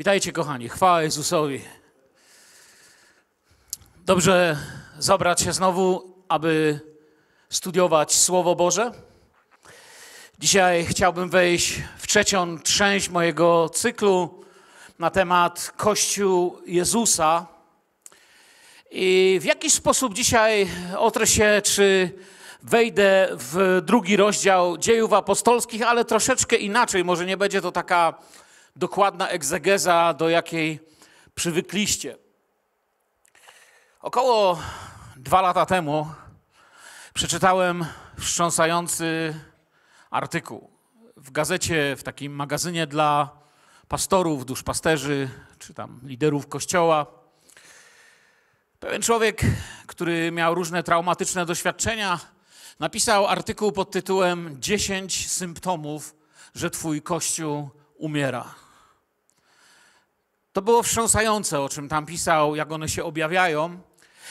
Witajcie, kochani. Chwała Jezusowi. Dobrze zabrać się znowu, aby studiować Słowo Boże. Dzisiaj chciałbym wejść w trzecią część mojego cyklu na temat Kościół Jezusa. I w jakiś sposób dzisiaj otrę się, czy wejdę w drugi rozdział dziejów apostolskich, ale troszeczkę inaczej. Może nie będzie to taka dokładna egzegeza, do jakiej przywykliście. Około dwa lata temu przeczytałem wstrząsający artykuł w gazecie, w takim magazynie dla pastorów, duszpasterzy, czy tam liderów kościoła. Pewien człowiek, który miał różne traumatyczne doświadczenia, napisał artykuł pod tytułem 10 symptomów, że Twój Kościół umiera. To było wstrząsające, o czym tam pisał, jak one się objawiają.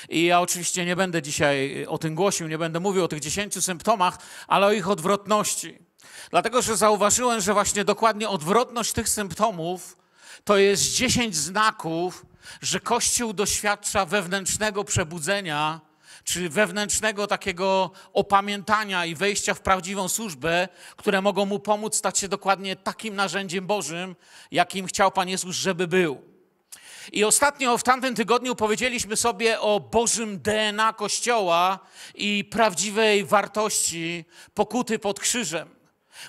I ja oczywiście nie będę dzisiaj y, o tym głosił, nie będę mówił o tych dziesięciu symptomach, ale o ich odwrotności. Dlatego, że zauważyłem, że właśnie dokładnie odwrotność tych symptomów to jest dziesięć znaków, że Kościół doświadcza wewnętrznego przebudzenia czy wewnętrznego takiego opamiętania i wejścia w prawdziwą służbę, które mogą mu pomóc stać się dokładnie takim narzędziem Bożym, jakim chciał Pan Jezus, żeby był. I ostatnio w tamtym tygodniu powiedzieliśmy sobie o Bożym DNA Kościoła i prawdziwej wartości pokuty pod krzyżem.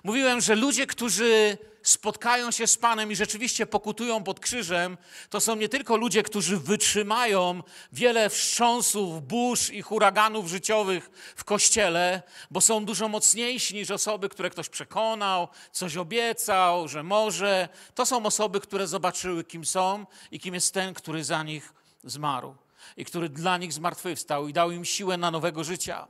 Mówiłem, że ludzie, którzy spotkają się z Panem i rzeczywiście pokutują pod krzyżem, to są nie tylko ludzie, którzy wytrzymają wiele wstrząsów, burz i huraganów życiowych w kościele, bo są dużo mocniejsi niż osoby, które ktoś przekonał, coś obiecał, że może. To są osoby, które zobaczyły, kim są i kim jest ten, który za nich zmarł i który dla nich zmartwychwstał i dał im siłę na nowego życia.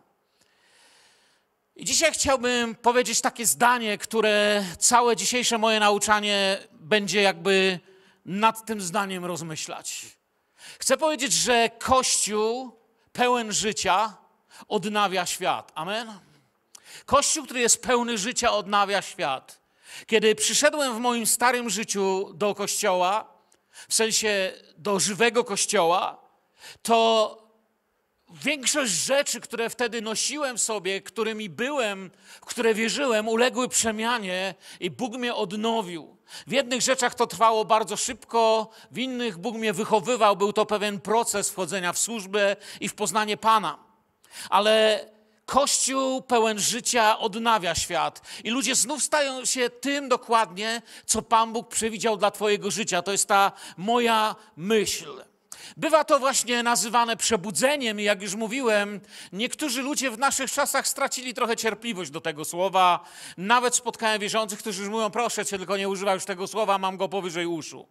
I dzisiaj chciałbym powiedzieć takie zdanie, które całe dzisiejsze moje nauczanie będzie jakby nad tym zdaniem rozmyślać. Chcę powiedzieć, że Kościół pełen życia odnawia świat. Amen. Kościół, który jest pełny życia, odnawia świat. Kiedy przyszedłem w moim starym życiu do kościoła, w sensie do żywego kościoła, to większość rzeczy, które wtedy nosiłem sobie, którymi byłem, w które wierzyłem, uległy przemianie i Bóg mnie odnowił. W jednych rzeczach to trwało bardzo szybko, w innych Bóg mnie wychowywał. Był to pewien proces wchodzenia w służbę i w poznanie Pana. Ale Kościół pełen życia odnawia świat i ludzie znów stają się tym dokładnie, co Pan Bóg przewidział dla Twojego życia. To jest ta moja myśl. Bywa to właśnie nazywane przebudzeniem, i jak już mówiłem, niektórzy ludzie w naszych czasach stracili trochę cierpliwość do tego słowa. Nawet spotkałem wierzących, którzy już mówią: Proszę cię, tylko nie używaj już tego słowa, mam go powyżej uszu.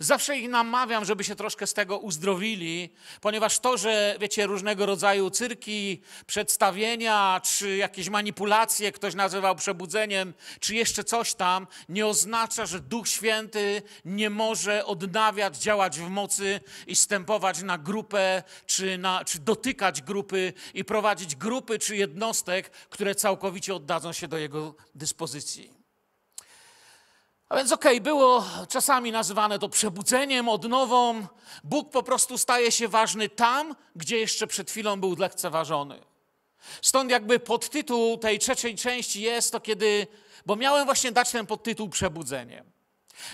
Zawsze ich namawiam, żeby się troszkę z tego uzdrowili, ponieważ to, że wiecie, różnego rodzaju cyrki, przedstawienia czy jakieś manipulacje ktoś nazywał przebudzeniem, czy jeszcze coś tam, nie oznacza, że Duch Święty nie może odnawiać, działać w mocy i stępować na grupę, czy, na, czy dotykać grupy i prowadzić grupy czy jednostek, które całkowicie oddadzą się do Jego dyspozycji. A więc okej, okay, było czasami nazywane to przebudzeniem, odnową. Bóg po prostu staje się ważny tam, gdzie jeszcze przed chwilą był lekceważony. Stąd jakby podtytuł tej trzeciej części jest to, kiedy, bo miałem właśnie dać ten podtytuł przebudzenie.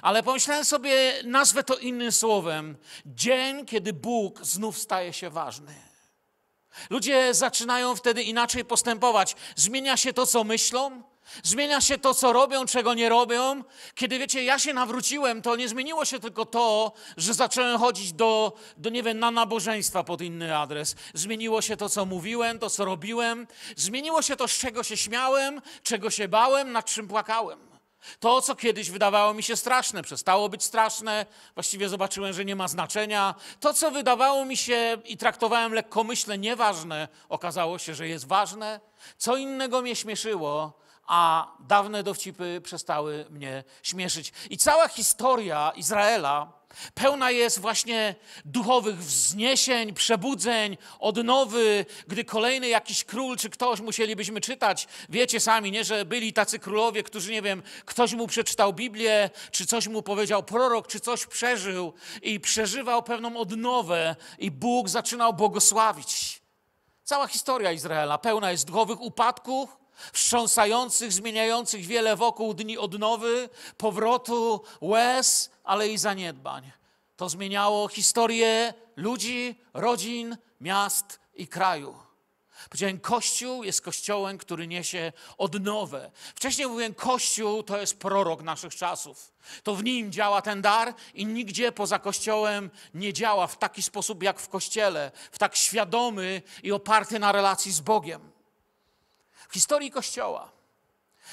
Ale pomyślałem sobie, nazwę to innym słowem: dzień, kiedy Bóg znów staje się ważny. Ludzie zaczynają wtedy inaczej postępować. Zmienia się to, co myślą, Zmienia się to, co robią, czego nie robią. Kiedy wiecie, ja się nawróciłem, to nie zmieniło się tylko to, że zacząłem chodzić do, do nie wiem, na nabożeństwa pod inny adres. Zmieniło się to, co mówiłem, to, co robiłem. Zmieniło się to, z czego się śmiałem, czego się bałem, nad czym płakałem. To, co kiedyś wydawało mi się straszne, przestało być straszne, właściwie zobaczyłem, że nie ma znaczenia. To, co wydawało mi się i traktowałem lekkomyślnie nieważne, okazało się, że jest ważne. Co innego mnie śmieszyło, a dawne dowcipy przestały mnie śmieszyć. I cała historia Izraela pełna jest właśnie duchowych wzniesień, przebudzeń, odnowy, gdy kolejny jakiś król czy ktoś musielibyśmy czytać. Wiecie sami, nie, że byli tacy królowie, którzy, nie wiem, ktoś mu przeczytał Biblię, czy coś mu powiedział prorok, czy coś przeżył i przeżywał pewną odnowę i Bóg zaczynał błogosławić. Cała historia Izraela pełna jest duchowych upadków, wstrząsających, zmieniających wiele wokół dni odnowy, powrotu łez, ale i zaniedbań. To zmieniało historię ludzi, rodzin, miast i kraju. Powiedziałem, Kościół jest kościołem, który niesie odnowę. Wcześniej mówiłem, Kościół to jest prorok naszych czasów. To w nim działa ten dar i nigdzie poza Kościołem nie działa w taki sposób jak w Kościele, w tak świadomy i oparty na relacji z Bogiem w historii Kościoła,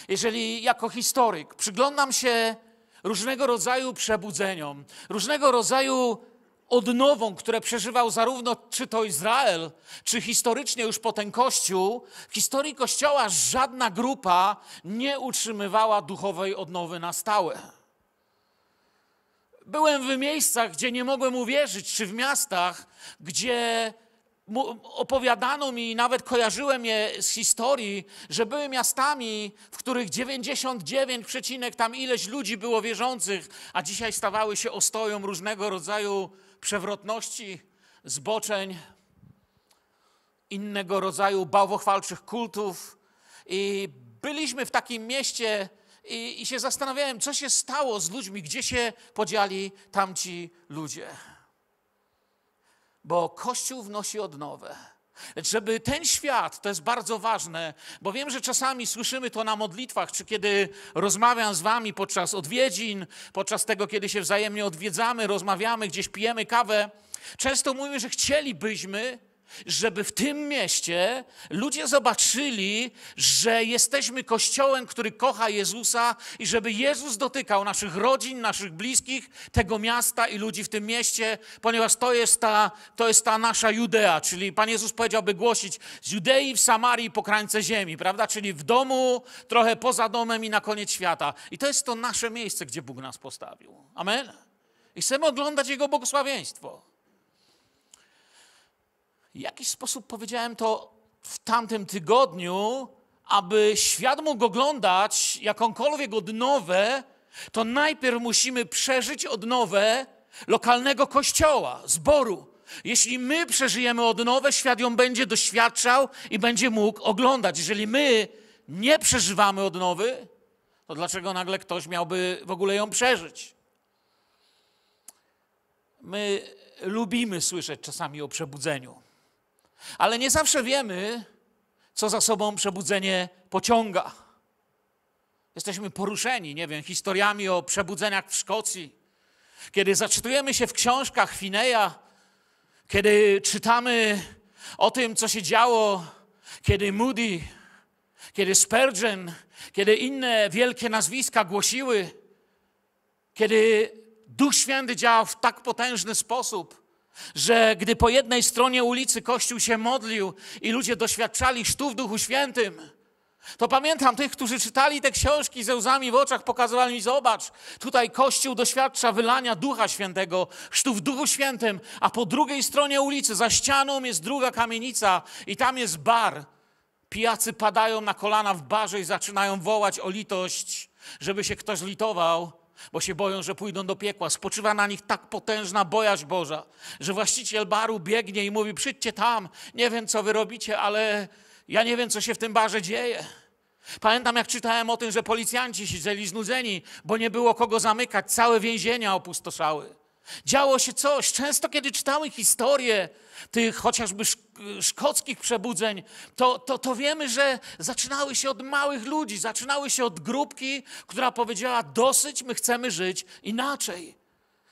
jeżeli jako historyk przyglądam się różnego rodzaju przebudzeniom, różnego rodzaju odnową, które przeżywał zarówno czy to Izrael, czy historycznie już potem Kościół, w historii Kościoła żadna grupa nie utrzymywała duchowej odnowy na stałe. Byłem w miejscach, gdzie nie mogłem uwierzyć, czy w miastach, gdzie opowiadano mi, nawet kojarzyłem je z historii, że były miastami, w których 99, tam ileś ludzi było wierzących, a dzisiaj stawały się ostoją różnego rodzaju przewrotności, zboczeń, innego rodzaju bałwochwalczych kultów. I byliśmy w takim mieście i, i się zastanawiałem, co się stało z ludźmi, gdzie się podzieli tamci ludzie bo Kościół wnosi odnowę. żeby ten świat, to jest bardzo ważne, bo wiem, że czasami słyszymy to na modlitwach, czy kiedy rozmawiam z wami podczas odwiedzin, podczas tego, kiedy się wzajemnie odwiedzamy, rozmawiamy, gdzieś pijemy kawę, często mówimy, że chcielibyśmy, żeby w tym mieście ludzie zobaczyli, że jesteśmy kościołem, który kocha Jezusa i żeby Jezus dotykał naszych rodzin, naszych bliskich, tego miasta i ludzi w tym mieście, ponieważ to jest ta, to jest ta nasza Judea, czyli Pan Jezus powiedziałby głosić z Judei w Samarii po krańce ziemi, prawda? Czyli w domu, trochę poza domem i na koniec świata. I to jest to nasze miejsce, gdzie Bóg nas postawił. Amen? I chcemy oglądać Jego błogosławieństwo w jakiś sposób powiedziałem to w tamtym tygodniu, aby świat mógł oglądać jakąkolwiek odnowę, to najpierw musimy przeżyć odnowę lokalnego kościoła, zboru. Jeśli my przeżyjemy odnowę, świat ją będzie doświadczał i będzie mógł oglądać. Jeżeli my nie przeżywamy odnowy, to dlaczego nagle ktoś miałby w ogóle ją przeżyć? My lubimy słyszeć czasami o przebudzeniu. Ale nie zawsze wiemy, co za sobą przebudzenie pociąga. Jesteśmy poruszeni, nie wiem, historiami o przebudzeniach w Szkocji. Kiedy zaczytujemy się w książkach Fineja, kiedy czytamy o tym, co się działo, kiedy Moody, kiedy Spurgeon, kiedy inne wielkie nazwiska głosiły, kiedy Duch Święty działał w tak potężny sposób – że gdy po jednej stronie ulicy Kościół się modlił i ludzie doświadczali sztu w Duchu Świętym, to pamiętam tych, którzy czytali te książki ze łzami w oczach, pokazywali mi, zobacz, tutaj Kościół doświadcza wylania Ducha Świętego, sztu w Duchu Świętym, a po drugiej stronie ulicy, za ścianą jest druga kamienica i tam jest bar. Pijacy padają na kolana w barze i zaczynają wołać o litość, żeby się ktoś litował bo się boją, że pójdą do piekła. Spoczywa na nich tak potężna bojaźń Boża, że właściciel baru biegnie i mówi: Przyjdźcie tam, nie wiem co wy robicie, ale ja nie wiem co się w tym barze dzieje. Pamiętam, jak czytałem o tym, że policjanci siedzieli znudzeni, bo nie było kogo zamykać, całe więzienia opustoszały. Działo się coś. Często, kiedy czytamy historię tych chociażby szkockich przebudzeń, to, to, to wiemy, że zaczynały się od małych ludzi, zaczynały się od grupki, która powiedziała: Dosyć, my chcemy żyć inaczej.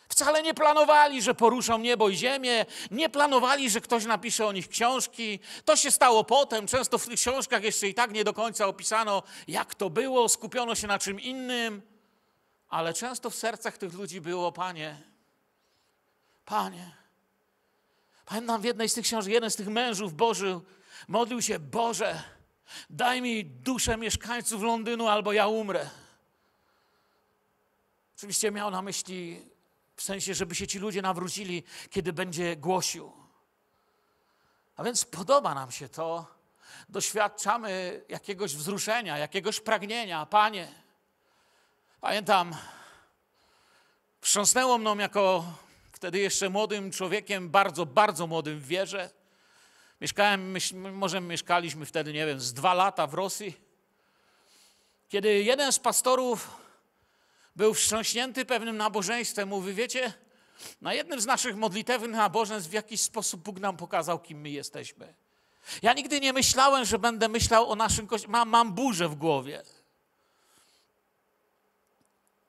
Wcale nie planowali, że poruszą niebo i ziemię, nie planowali, że ktoś napisze o nich książki. To się stało potem. Często w tych książkach jeszcze i tak nie do końca opisano, jak to było, skupiono się na czym innym. Ale często w sercach tych ludzi było, panie, Panie, pamiętam w jednej z tych książek, jeden z tych mężów Boży modlił się, Boże, daj mi duszę mieszkańców Londynu, albo ja umrę. Oczywiście miał na myśli w sensie, żeby się ci ludzie nawrócili, kiedy będzie głosił. A więc podoba nam się to, doświadczamy jakiegoś wzruszenia, jakiegoś pragnienia. Panie, pamiętam, Wstrząsnęło mną jako wtedy jeszcze młodym człowiekiem, bardzo, bardzo młodym w wierze. Mieszkałem, może mieszkaliśmy wtedy, nie wiem, z dwa lata w Rosji. Kiedy jeden z pastorów był wstrząśnięty pewnym nabożeństwem, mówi, wiecie, na jednym z naszych modlitewnych nabożeństw w jakiś sposób Bóg nam pokazał, kim my jesteśmy. Ja nigdy nie myślałem, że będę myślał o naszym kościele. Mam, mam burzę w głowie.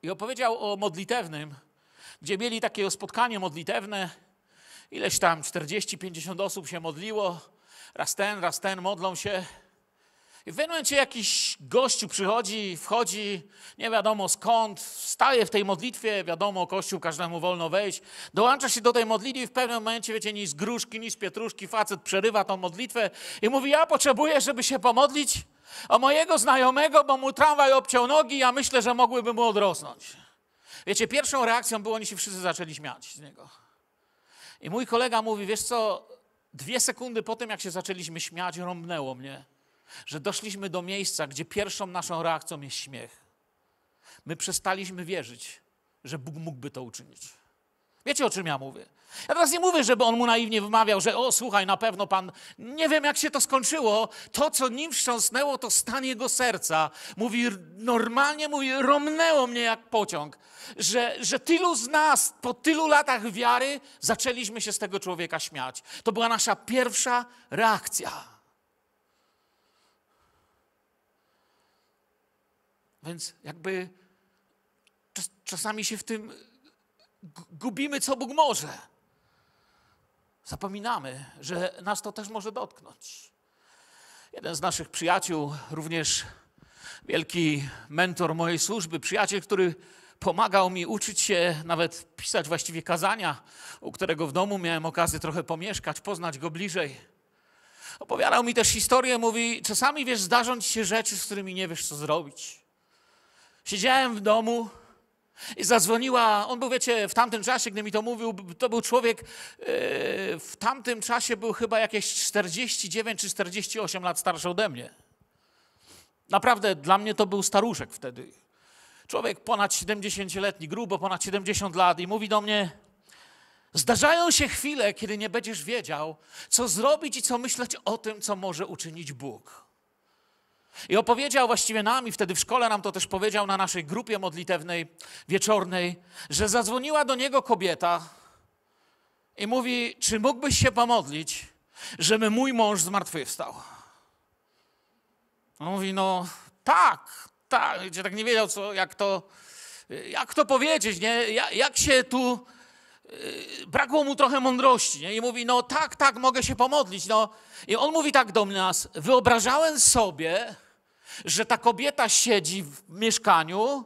I opowiedział o modlitewnym, gdzie mieli takie spotkanie modlitewne. Ileś tam 40-50 osób się modliło, raz ten, raz ten modlą się. I w pewnym momencie jakiś gościu przychodzi, wchodzi, nie wiadomo skąd, staje w tej modlitwie, wiadomo, kościół każdemu wolno wejść, dołącza się do tej modlitwy i w pewnym momencie, wiecie, ni z gruszki, ni z pietruszki facet przerywa tą modlitwę i mówi, ja potrzebuję, żeby się pomodlić o mojego znajomego, bo mu tramwaj obciął nogi, ja myślę, że mogłyby mu odrosnąć. Wiecie, pierwszą reakcją było, oni się wszyscy zaczęli śmiać z niego. I mój kolega mówi, wiesz co, dwie sekundy po tym, jak się zaczęliśmy śmiać, rąbnęło mnie, że doszliśmy do miejsca, gdzie pierwszą naszą reakcją jest śmiech. My przestaliśmy wierzyć, że Bóg mógłby to uczynić. Wiecie, o czym ja mówię? Ja teraz nie mówię, żeby on mu naiwnie wymawiał, że o, słuchaj, na pewno pan, nie wiem jak się to skończyło, to co nim wstrząsnęło, to stan jego serca. Mówi, normalnie mówi, romnęło mnie jak pociąg, że, że tylu z nas po tylu latach wiary zaczęliśmy się z tego człowieka śmiać. To była nasza pierwsza reakcja. Więc jakby czasami się w tym gubimy, co Bóg może. Zapominamy, że nas to też może dotknąć. Jeden z naszych przyjaciół, również wielki mentor mojej służby, przyjaciel, który pomagał mi uczyć się, nawet pisać właściwie kazania, u którego w domu miałem okazję trochę pomieszkać, poznać go bliżej. Opowiadał mi też historię, mówi, czasami wiesz, zdarzą ci się rzeczy, z którymi nie wiesz, co zrobić. Siedziałem w domu, i zadzwoniła, on był, wiecie, w tamtym czasie, gdy mi to mówił, to był człowiek, e, w tamtym czasie był chyba jakieś 49 czy 48 lat starszy ode mnie. Naprawdę, dla mnie to był staruszek wtedy. Człowiek ponad 70-letni, grubo ponad 70 lat i mówi do mnie, zdarzają się chwile, kiedy nie będziesz wiedział, co zrobić i co myśleć o tym, co może uczynić Bóg. I opowiedział właściwie nam, i wtedy w szkole nam to też powiedział na naszej grupie modlitewnej wieczornej, że zadzwoniła do niego kobieta i mówi: Czy mógłbyś się pomodlić, żeby mój mąż zmartwychwstał? On mówi: No tak, tak. Gdzie tak nie wiedział, co, jak, to, jak to powiedzieć, nie? Jak, jak się tu. Y, brakło mu trochę mądrości nie? i mówi: No tak, tak, mogę się pomodlić. No. I on mówi tak do nas: Wyobrażałem sobie, że ta kobieta siedzi w mieszkaniu,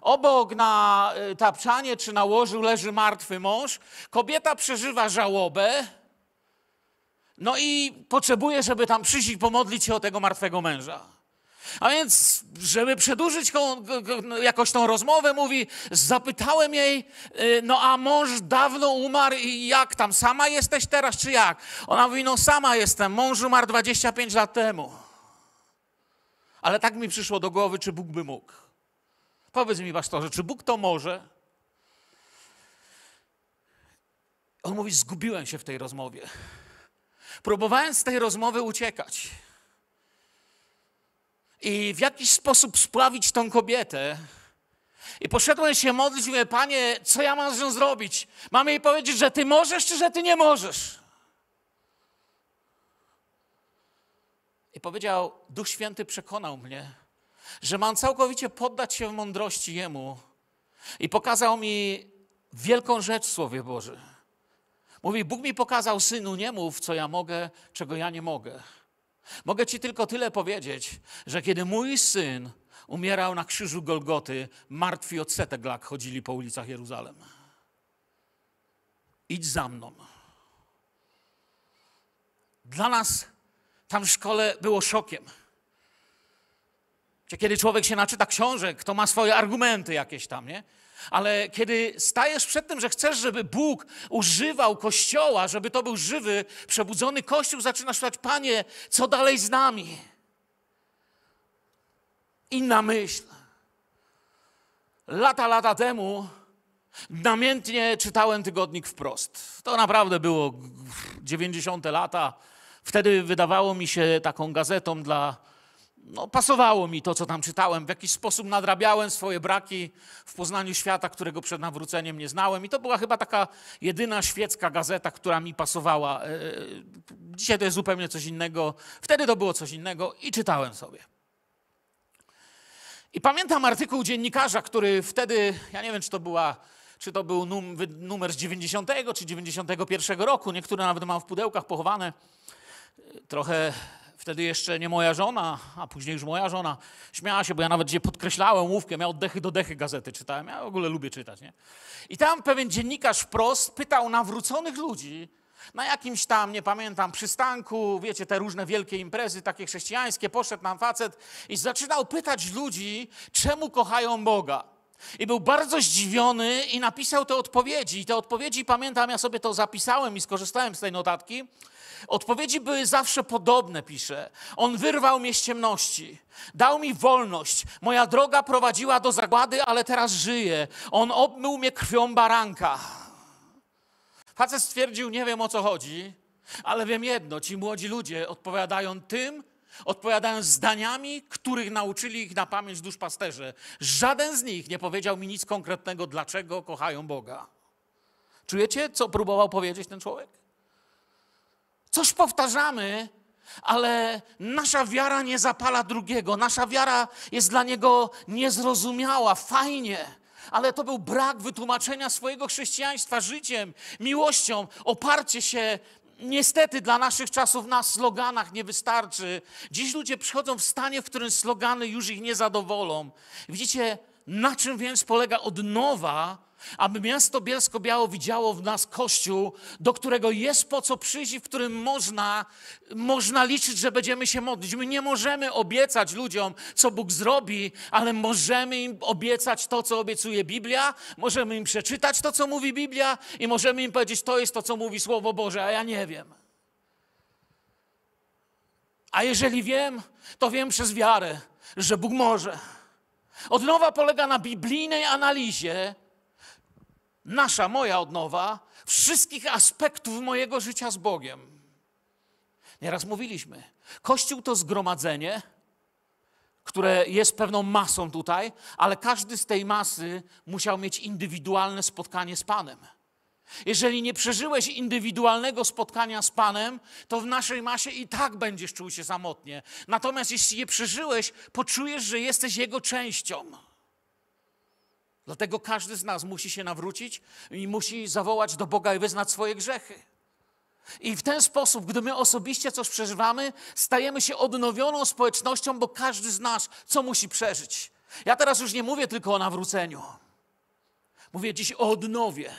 obok na y, tapczanie czy na łożu leży martwy mąż, kobieta przeżywa żałobę, no i potrzebuje, żeby tam przyjść i pomodlić się o tego martwego męża. A więc, żeby przedłużyć no, jakoś tą rozmowę, mówi, zapytałem jej, y, no a mąż dawno umarł i jak tam, sama jesteś teraz czy jak? Ona mówi, no sama jestem, mąż umarł 25 lat temu ale tak mi przyszło do głowy, czy Bóg by mógł. Powiedz mi, pastorze, czy Bóg to może? On mówi: Zgubiłem się w tej rozmowie. Próbowałem z tej rozmowy uciekać i w jakiś sposób spławić tą kobietę. I poszedłem się modlić, mówię, panie, co ja mam z nią zrobić? Mam jej powiedzieć, że ty możesz, czy że ty nie możesz? powiedział: Duch Święty przekonał mnie, że mam całkowicie poddać się w mądrości Jemu i pokazał mi wielką rzecz w Słowie Boży. Mówi: Bóg mi pokazał, synu, nie mów, co ja mogę, czego ja nie mogę. Mogę Ci tylko tyle powiedzieć, że kiedy mój syn umierał na krzyżu Golgoty, martwi od setek lat chodzili po ulicach Jeruzalem. Idź za mną. Dla nas tam w szkole było szokiem. Kiedy człowiek się naczyta książek, to ma swoje argumenty jakieś tam, nie? Ale kiedy stajesz przed tym, że chcesz, żeby Bóg używał Kościoła, żeby to był żywy, przebudzony Kościół, zaczynasz pytać, Panie, co dalej z nami? Inna myśl. Lata, lata temu namiętnie czytałem tygodnik wprost. To naprawdę było 90. lata, Wtedy wydawało mi się taką gazetą dla. No, pasowało mi to, co tam czytałem. W jakiś sposób nadrabiałem swoje braki w poznaniu świata, którego przed nawróceniem nie znałem. I to była chyba taka jedyna świecka gazeta, która mi pasowała. E, e, dzisiaj to jest zupełnie coś innego. Wtedy to było coś innego i czytałem sobie. I pamiętam artykuł dziennikarza, który wtedy, ja nie wiem, czy to była czy to był numer z 90 czy 91 roku, niektóre nawet mam w pudełkach pochowane trochę wtedy jeszcze nie moja żona, a później już moja żona, śmiała się, bo ja nawet gdzie podkreślałem łówkiem, miał oddechy dechy do dechy gazety czytałem, ja w ogóle lubię czytać, nie? I tam pewien dziennikarz wprost pytał nawróconych ludzi, na jakimś tam, nie pamiętam, przystanku, wiecie, te różne wielkie imprezy takie chrześcijańskie, poszedł nam facet i zaczynał pytać ludzi, czemu kochają Boga. I był bardzo zdziwiony i napisał te odpowiedzi. I te odpowiedzi, pamiętam, ja sobie to zapisałem i skorzystałem z tej notatki. Odpowiedzi były zawsze podobne, pisze. On wyrwał mnie z ciemności, dał mi wolność. Moja droga prowadziła do zagłady, ale teraz żyję. On obmył mnie krwią baranka. Facet stwierdził, nie wiem o co chodzi, ale wiem jedno, ci młodzi ludzie odpowiadają tym, odpowiadają zdaniami, których nauczyli ich na pamięć duszpasterze. Żaden z nich nie powiedział mi nic konkretnego, dlaczego kochają Boga. Czujecie, co próbował powiedzieć ten człowiek? Coś powtarzamy, ale nasza wiara nie zapala drugiego. Nasza wiara jest dla niego niezrozumiała. Fajnie. Ale to był brak wytłumaczenia swojego chrześcijaństwa życiem, miłością, oparcie się niestety dla naszych czasów na sloganach nie wystarczy. Dziś ludzie przychodzą w stanie, w którym slogany już ich nie zadowolą. Widzicie, na czym więc polega odnowa aby miasto Bielsko-Biało widziało w nas Kościół, do którego jest po co przyjść w którym można, można liczyć, że będziemy się modlić. My nie możemy obiecać ludziom, co Bóg zrobi, ale możemy im obiecać to, co obiecuje Biblia, możemy im przeczytać to, co mówi Biblia i możemy im powiedzieć, to jest to, co mówi Słowo Boże, a ja nie wiem. A jeżeli wiem, to wiem przez wiarę, że Bóg może. Odnowa polega na biblijnej analizie nasza, moja odnowa wszystkich aspektów mojego życia z Bogiem. Nieraz mówiliśmy, Kościół to zgromadzenie, które jest pewną masą tutaj, ale każdy z tej masy musiał mieć indywidualne spotkanie z Panem. Jeżeli nie przeżyłeś indywidualnego spotkania z Panem, to w naszej masie i tak będziesz czuł się samotnie. Natomiast jeśli je przeżyłeś, poczujesz, że jesteś Jego częścią. Dlatego każdy z nas musi się nawrócić i musi zawołać do Boga i wyznać swoje grzechy. I w ten sposób, gdy my osobiście coś przeżywamy, stajemy się odnowioną społecznością, bo każdy z nas co musi przeżyć. Ja teraz już nie mówię tylko o nawróceniu. Mówię dziś o odnowie.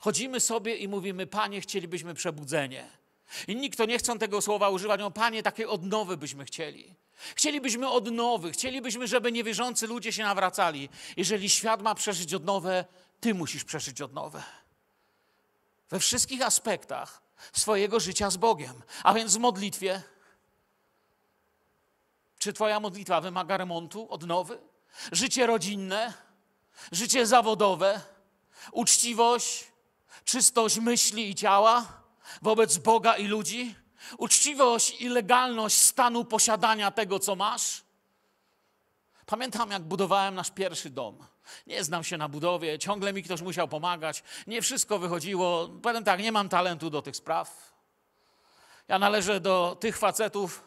Chodzimy sobie i mówimy: Panie, chcielibyśmy przebudzenie. Inni, kto nie chcą tego słowa używać, no Panie, takiej odnowy byśmy chcieli. Chcielibyśmy odnowy, chcielibyśmy, żeby niewierzący ludzie się nawracali. Jeżeli świat ma przeżyć odnowę, Ty musisz przeżyć odnowę. We wszystkich aspektach swojego życia z Bogiem, a więc w modlitwie. Czy Twoja modlitwa wymaga remontu, odnowy? Życie rodzinne, życie zawodowe, uczciwość, czystość myśli i ciała? wobec Boga i ludzi, uczciwość i legalność stanu posiadania tego, co masz. Pamiętam, jak budowałem nasz pierwszy dom. Nie znam się na budowie, ciągle mi ktoś musiał pomagać, nie wszystko wychodziło. Powiem tak, nie mam talentu do tych spraw. Ja należę do tych facetów,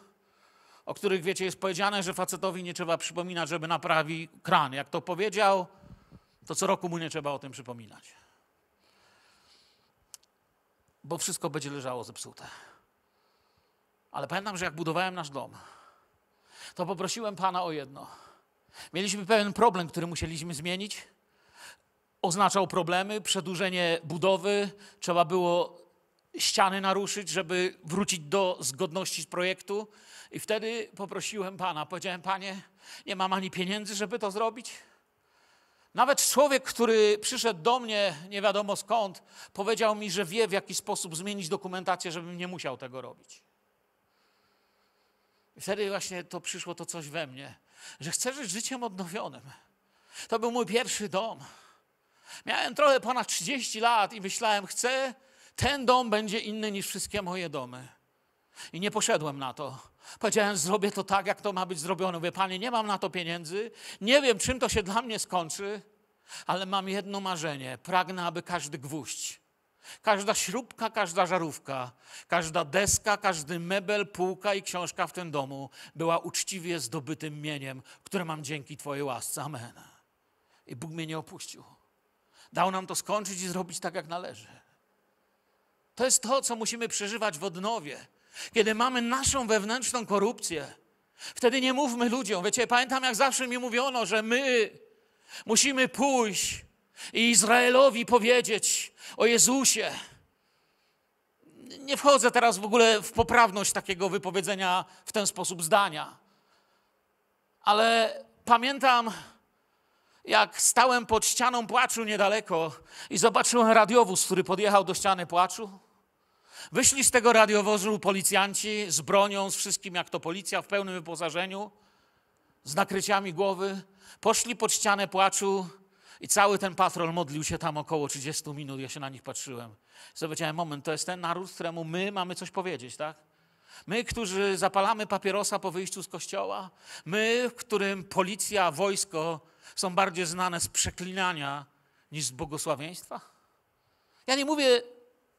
o których wiecie, jest powiedziane, że facetowi nie trzeba przypominać, żeby naprawi kran. Jak to powiedział, to co roku mu nie trzeba o tym przypominać bo wszystko będzie leżało zepsute. Ale pamiętam, że jak budowałem nasz dom, to poprosiłem Pana o jedno. Mieliśmy pewien problem, który musieliśmy zmienić. Oznaczał problemy, przedłużenie budowy, trzeba było ściany naruszyć, żeby wrócić do zgodności z projektu. I wtedy poprosiłem Pana, powiedziałem: Panie, nie mam ani pieniędzy, żeby to zrobić nawet człowiek, który przyszedł do mnie nie wiadomo skąd, powiedział mi, że wie w jaki sposób zmienić dokumentację, żebym nie musiał tego robić. I wtedy właśnie to przyszło to coś we mnie, że chcę żyć życiem odnowionym. To był mój pierwszy dom. Miałem trochę ponad 30 lat i myślałem, chcę, ten dom będzie inny niż wszystkie moje domy. I nie poszedłem na to. Powiedziałem, zrobię to tak, jak to ma być zrobione. Mówię, panie, nie mam na to pieniędzy, nie wiem, czym to się dla mnie skończy, ale mam jedno marzenie. Pragnę, aby każdy gwóźdź, każda śrubka, każda żarówka, każda deska, każdy mebel, półka i książka w tym domu była uczciwie zdobytym mieniem, które mam dzięki Twojej łasce. Amen. I Bóg mnie nie opuścił. Dał nam to skończyć i zrobić tak, jak należy. To jest to, co musimy przeżywać w odnowie kiedy mamy naszą wewnętrzną korupcję, wtedy nie mówmy ludziom. Wiecie, pamiętam jak zawsze mi mówiono, że my musimy pójść i Izraelowi powiedzieć o Jezusie. Nie wchodzę teraz w ogóle w poprawność takiego wypowiedzenia w ten sposób zdania. Ale pamiętam, jak stałem pod ścianą płaczu niedaleko i zobaczyłem radiowóz, który podjechał do ściany płaczu. Wyszli z tego radiowozu policjanci z bronią, z wszystkim jak to policja, w pełnym wyposażeniu, z nakryciami głowy. Poszli pod ścianę płaczu i cały ten patrol modlił się tam około 30 minut. Ja się na nich patrzyłem. Zobaczyłem, moment, to jest ten naród, któremu my mamy coś powiedzieć, tak? My, którzy zapalamy papierosa po wyjściu z kościoła, my, w którym policja, wojsko są bardziej znane z przeklinania niż z błogosławieństwa. Ja nie mówię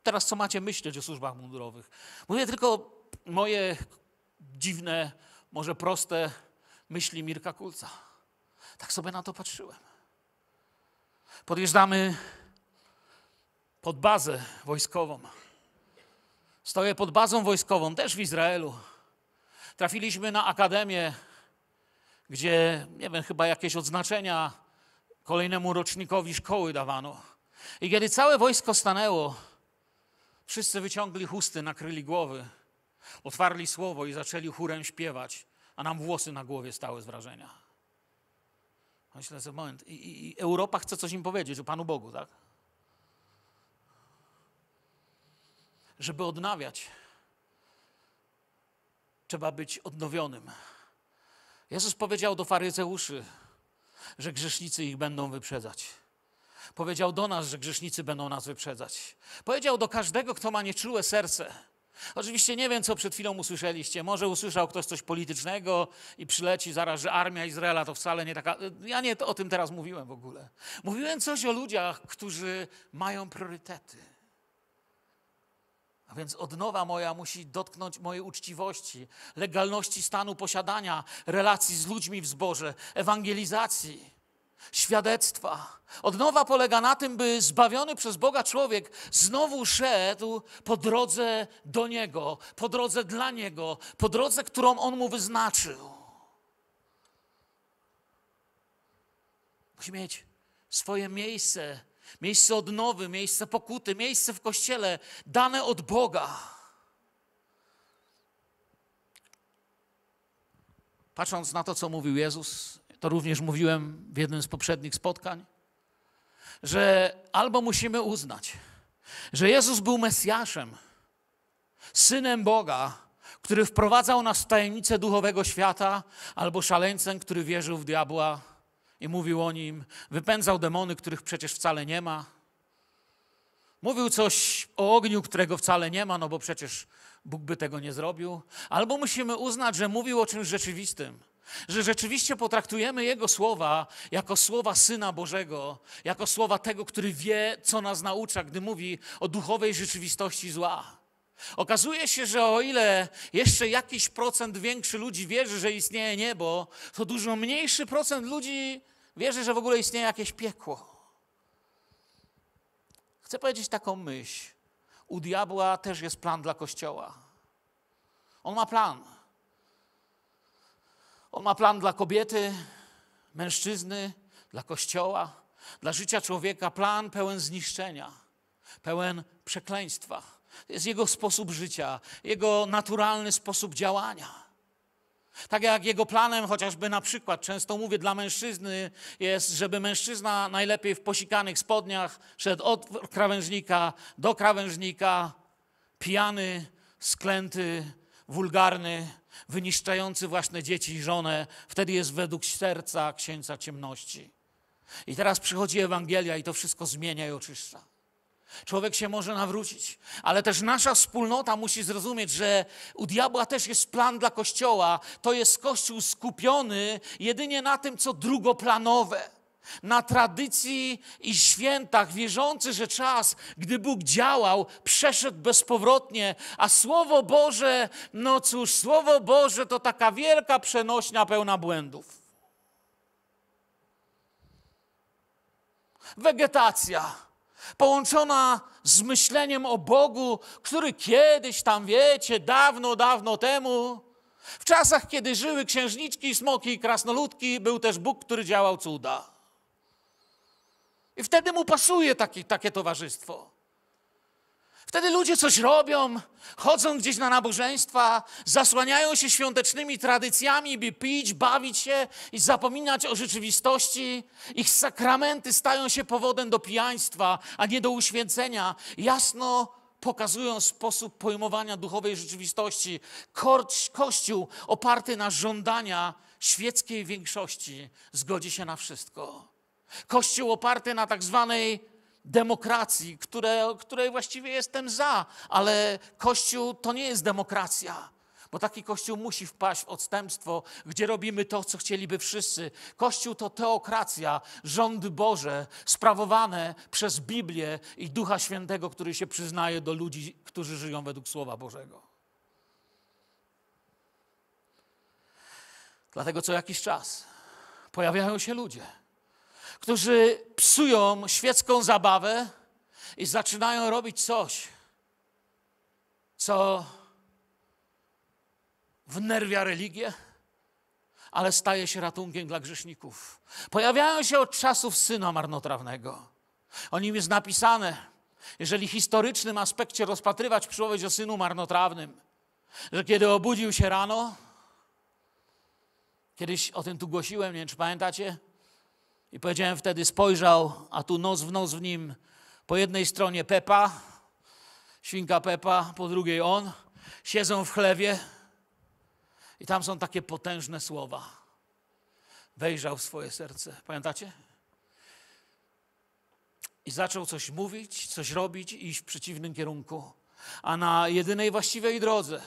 teraz co macie myśleć o służbach mundurowych. Mówię tylko moje dziwne, może proste myśli Mirka Kulca. Tak sobie na to patrzyłem. Podjeżdżamy pod bazę wojskową. Stoję pod bazą wojskową, też w Izraelu. Trafiliśmy na akademię, gdzie, nie wiem, chyba jakieś odznaczenia kolejnemu rocznikowi szkoły dawano. I kiedy całe wojsko stanęło, Wszyscy wyciągli chusty, nakryli głowy, otwarli słowo i zaczęli chórem śpiewać, a nam włosy na głowie stały z wrażenia. Myślę no sobie, moment, i, i Europa chce coś im powiedzieć o Panu Bogu, tak? Żeby odnawiać, trzeba być odnowionym. Jezus powiedział do faryzeuszy, że grzesznicy ich będą wyprzedzać. Powiedział do nas, że grzesznicy będą nas wyprzedzać. Powiedział do każdego, kto ma nieczułe serce. Oczywiście nie wiem, co przed chwilą usłyszeliście. Może usłyszał ktoś coś politycznego i przyleci zaraz, że armia Izraela to wcale nie taka. Ja nie o tym teraz mówiłem w ogóle. Mówiłem coś o ludziach, którzy mają priorytety. A więc odnowa moja musi dotknąć mojej uczciwości, legalności stanu posiadania, relacji z ludźmi w zborze, ewangelizacji świadectwa. Odnowa polega na tym, by zbawiony przez Boga człowiek znowu szedł po drodze do Niego, po drodze dla Niego, po drodze, którą On mu wyznaczył. Musi mieć swoje miejsce, miejsce odnowy, miejsce pokuty, miejsce w kościele, dane od Boga. Patrząc na to, co mówił Jezus, to również mówiłem w jednym z poprzednich spotkań, że albo musimy uznać, że Jezus był Mesjaszem, synem Boga, który wprowadzał nas w tajemnice duchowego świata, albo szaleńcem, który wierzył w diabła i mówił o nim, wypędzał demony, których przecież wcale nie ma. Mówił coś o ogniu, którego wcale nie ma, no bo przecież Bóg by tego nie zrobił. Albo musimy uznać, że mówił o czymś rzeczywistym, że rzeczywiście potraktujemy Jego słowa jako słowa Syna Bożego, jako słowa tego, który wie, co nas naucza, gdy mówi o duchowej rzeczywistości zła. Okazuje się, że o ile jeszcze jakiś procent większy ludzi wierzy, że istnieje niebo, to dużo mniejszy procent ludzi wierzy, że w ogóle istnieje jakieś piekło. Chcę powiedzieć taką myśl. U diabła też jest plan dla kościoła. On ma plan. On ma plan dla kobiety, mężczyzny, dla kościoła, dla życia człowieka, plan pełen zniszczenia, pełen przekleństwa. To jest jego sposób życia, jego naturalny sposób działania. Tak jak jego planem, chociażby na przykład, często mówię, dla mężczyzny jest, żeby mężczyzna najlepiej w posikanych spodniach szedł od krawężnika do krawężnika, pijany, sklęty, wulgarny, wyniszczający własne dzieci i żonę, wtedy jest według serca księcia ciemności. I teraz przychodzi Ewangelia i to wszystko zmienia i oczyszcza. Człowiek się może nawrócić, ale też nasza wspólnota musi zrozumieć, że u diabła też jest plan dla kościoła. To jest kościół skupiony jedynie na tym, co drugoplanowe na tradycji i świętach, wierzący, że czas, gdy Bóg działał, przeszedł bezpowrotnie, a Słowo Boże, no cóż, Słowo Boże to taka wielka przenośnia pełna błędów. Wegetacja połączona z myśleniem o Bogu, który kiedyś tam, wiecie, dawno, dawno temu, w czasach, kiedy żyły księżniczki, smoki i krasnoludki, był też Bóg, który działał cuda. I wtedy mu pasuje taki, takie towarzystwo. Wtedy ludzie coś robią, chodzą gdzieś na nabożeństwa, zasłaniają się świątecznymi tradycjami, by pić, bawić się i zapominać o rzeczywistości. Ich sakramenty stają się powodem do pijaństwa, a nie do uświęcenia. Jasno pokazują sposób pojmowania duchowej rzeczywistości. Kościół oparty na żądania świeckiej większości zgodzi się na wszystko. Kościół oparty na tak zwanej demokracji, które, której właściwie jestem za, ale Kościół to nie jest demokracja. Bo taki kościół musi wpaść w odstępstwo, gdzie robimy to, co chcieliby wszyscy. Kościół to teokracja, rządy Boże, sprawowane przez Biblię i Ducha Świętego, który się przyznaje do ludzi, którzy żyją według Słowa Bożego. Dlatego co jakiś czas pojawiają się ludzie, którzy psują świecką zabawę i zaczynają robić coś, co wnerwia religię, ale staje się ratunkiem dla grzeszników. Pojawiają się od czasów syna marnotrawnego. O nim jest napisane, jeżeli historycznym aspekcie rozpatrywać przypowiedź o synu marnotrawnym, że kiedy obudził się rano, kiedyś o tym tu głosiłem, nie wiem czy pamiętacie, i powiedziałem wtedy, spojrzał, a tu nos w nos w nim po jednej stronie Pepa, świnka Pepa, po drugiej on. Siedzą w chlewie i tam są takie potężne słowa. Wejrzał w swoje serce. Pamiętacie? I zaczął coś mówić, coś robić i iść w przeciwnym kierunku. A na jedynej właściwej drodze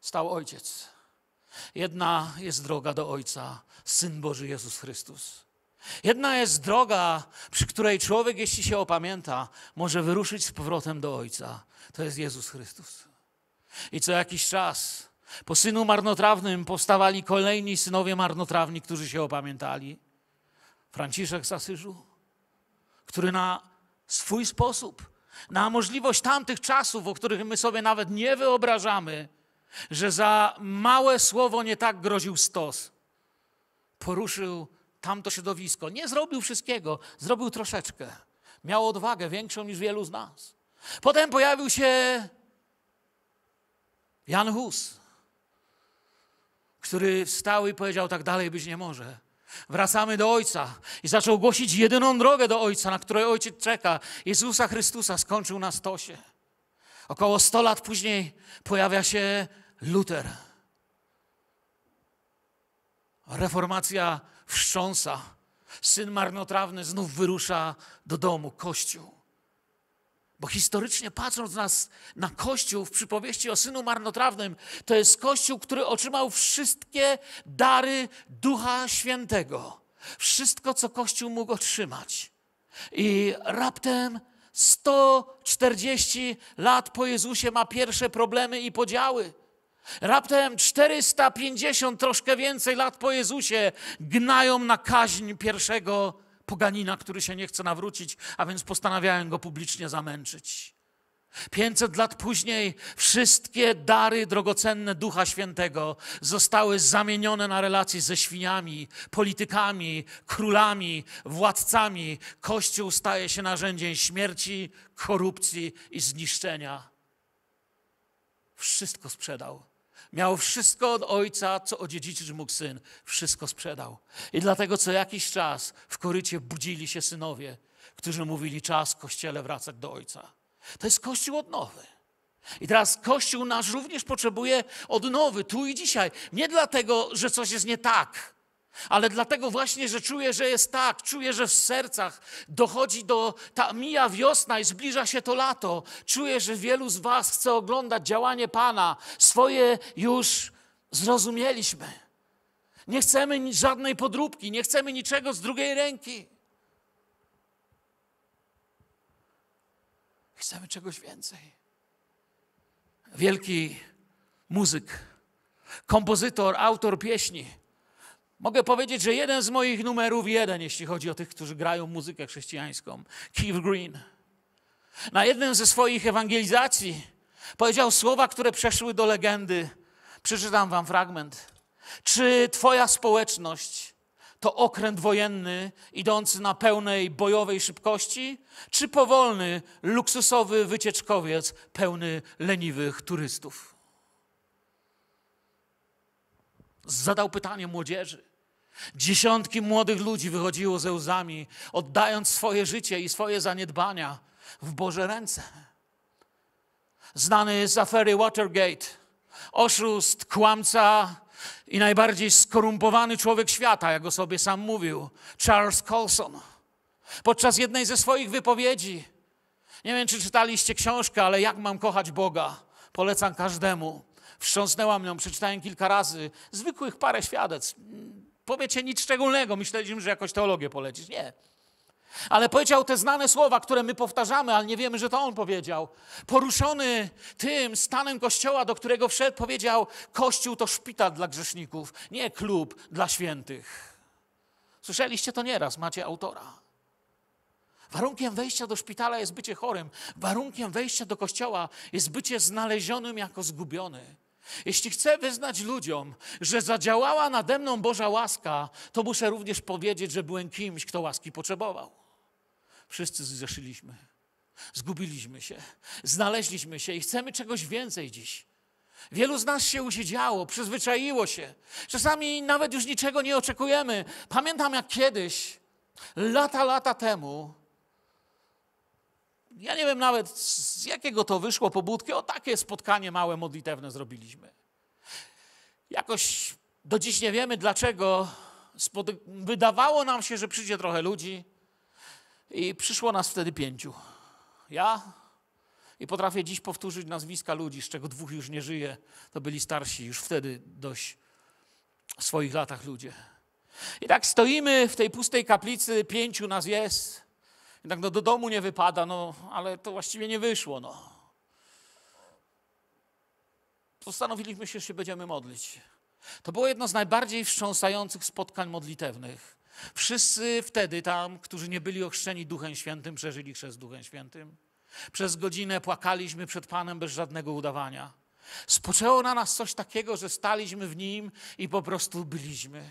stał ojciec. Jedna jest droga do Ojca, Syn Boży Jezus Chrystus. Jedna jest droga, przy której człowiek, jeśli się opamięta, może wyruszyć z powrotem do Ojca. To jest Jezus Chrystus. I co jakiś czas po synu marnotrawnym powstawali kolejni synowie marnotrawni, którzy się opamiętali. Franciszek z Asyżu, który na swój sposób, na możliwość tamtych czasów, o których my sobie nawet nie wyobrażamy, że za małe słowo nie tak groził stos, poruszył tamto środowisko. Nie zrobił wszystkiego, zrobił troszeczkę. Miał odwagę większą niż wielu z nas. Potem pojawił się Jan Hus, który wstał i powiedział: Tak dalej być nie może. Wracamy do Ojca i zaczął głosić jedyną drogę do Ojca, na której Ojciec czeka. Jezusa Chrystusa skończył na stosie. Około 100 lat później pojawia się Luter. Reformacja wstrząsa. Syn marnotrawny znów wyrusza do domu, kościół. Bo historycznie patrząc na Kościół w przypowieści o synu marnotrawnym, to jest Kościół, który otrzymał wszystkie dary Ducha Świętego. Wszystko, co Kościół mógł otrzymać. I raptem 140 lat po Jezusie ma pierwsze problemy i podziały. Raptem 450, troszkę więcej lat po Jezusie, gnają na kaźń pierwszego poganina, który się nie chce nawrócić, a więc postanawiają go publicznie zamęczyć. 500 lat później wszystkie dary drogocenne Ducha Świętego zostały zamienione na relacje ze świniami, politykami, królami, władcami. Kościół staje się narzędziem śmierci, korupcji i zniszczenia. Wszystko sprzedał Miał wszystko od ojca, co odziedziczyć mógł syn. Wszystko sprzedał. I dlatego co jakiś czas w korycie budzili się synowie, którzy mówili, czas Kościele wracać do ojca. To jest Kościół odnowy. I teraz Kościół nasz również potrzebuje odnowy, tu i dzisiaj. Nie dlatego, że coś jest nie tak, ale dlatego właśnie, że czuję, że jest tak, czuję, że w sercach dochodzi do ta mija wiosna i zbliża się to lato. Czuję, że wielu z Was chce oglądać działanie Pana. Swoje już zrozumieliśmy. Nie chcemy żadnej podróbki, nie chcemy niczego z drugiej ręki. Chcemy czegoś więcej. Wielki muzyk, kompozytor, autor pieśni Mogę powiedzieć, że jeden z moich numerów jeden, jeśli chodzi o tych, którzy grają muzykę chrześcijańską, Keith Green, na jednym ze swoich ewangelizacji powiedział słowa, które przeszły do legendy. Przeczytam wam fragment. Czy twoja społeczność to okręt wojenny idący na pełnej bojowej szybkości, czy powolny, luksusowy wycieczkowiec pełny leniwych turystów? Zadał pytanie młodzieży. Dziesiątki młodych ludzi wychodziło ze łzami, oddając swoje życie i swoje zaniedbania w Boże ręce. Znany z afery Watergate, oszust, kłamca i najbardziej skorumpowany człowiek świata, jak go sobie sam mówił, Charles Colson. Podczas jednej ze swoich wypowiedzi, nie wiem czy czytaliście książkę, ale Jak mam kochać Boga, polecam każdemu. Wstrząsnęła mną, przeczytałem kilka razy, zwykłych parę świadectw, powiecie nic szczególnego. Myśleliśmy, że jakoś teologię polecisz. Nie. Ale powiedział te znane słowa, które my powtarzamy, ale nie wiemy, że to on powiedział. Poruszony tym stanem kościoła, do którego wszedł, powiedział: Kościół to szpital dla grzeszników, nie klub dla świętych. Słyszeliście to nieraz, macie autora. Warunkiem wejścia do szpitala jest bycie chorym. Warunkiem wejścia do kościoła jest bycie znalezionym jako zgubiony. Jeśli chcę wyznać ludziom, że zadziałała nade mną Boża łaska, to muszę również powiedzieć, że byłem kimś, kto łaski potrzebował. Wszyscy zrzeszyliśmy, zgubiliśmy się, znaleźliśmy się i chcemy czegoś więcej dziś. Wielu z nas się usiedziało, przyzwyczaiło się. Czasami nawet już niczego nie oczekujemy. Pamiętam jak kiedyś, lata, lata temu, ja nie wiem nawet z jakiego to wyszło pobudki, o takie spotkanie małe modlitewne zrobiliśmy. Jakoś do dziś nie wiemy dlaczego. Wydawało nam się, że przyjdzie trochę ludzi i przyszło nas wtedy pięciu. Ja i potrafię dziś powtórzyć nazwiska ludzi, z czego dwóch już nie żyje. To byli starsi już wtedy dość w swoich latach ludzie. I tak stoimy w tej pustej kaplicy, pięciu nas jest jednak no, do domu nie wypada, no ale to właściwie nie wyszło, no. Postanowiliśmy się, że się będziemy modlić. To było jedno z najbardziej wstrząsających spotkań modlitewnych. Wszyscy wtedy tam, którzy nie byli ochrzczeni Duchem Świętym, przeżyli chrzest Duchem Świętym. Przez godzinę płakaliśmy przed Panem bez żadnego udawania. Spoczęło na nas coś takiego, że staliśmy w Nim i po prostu byliśmy.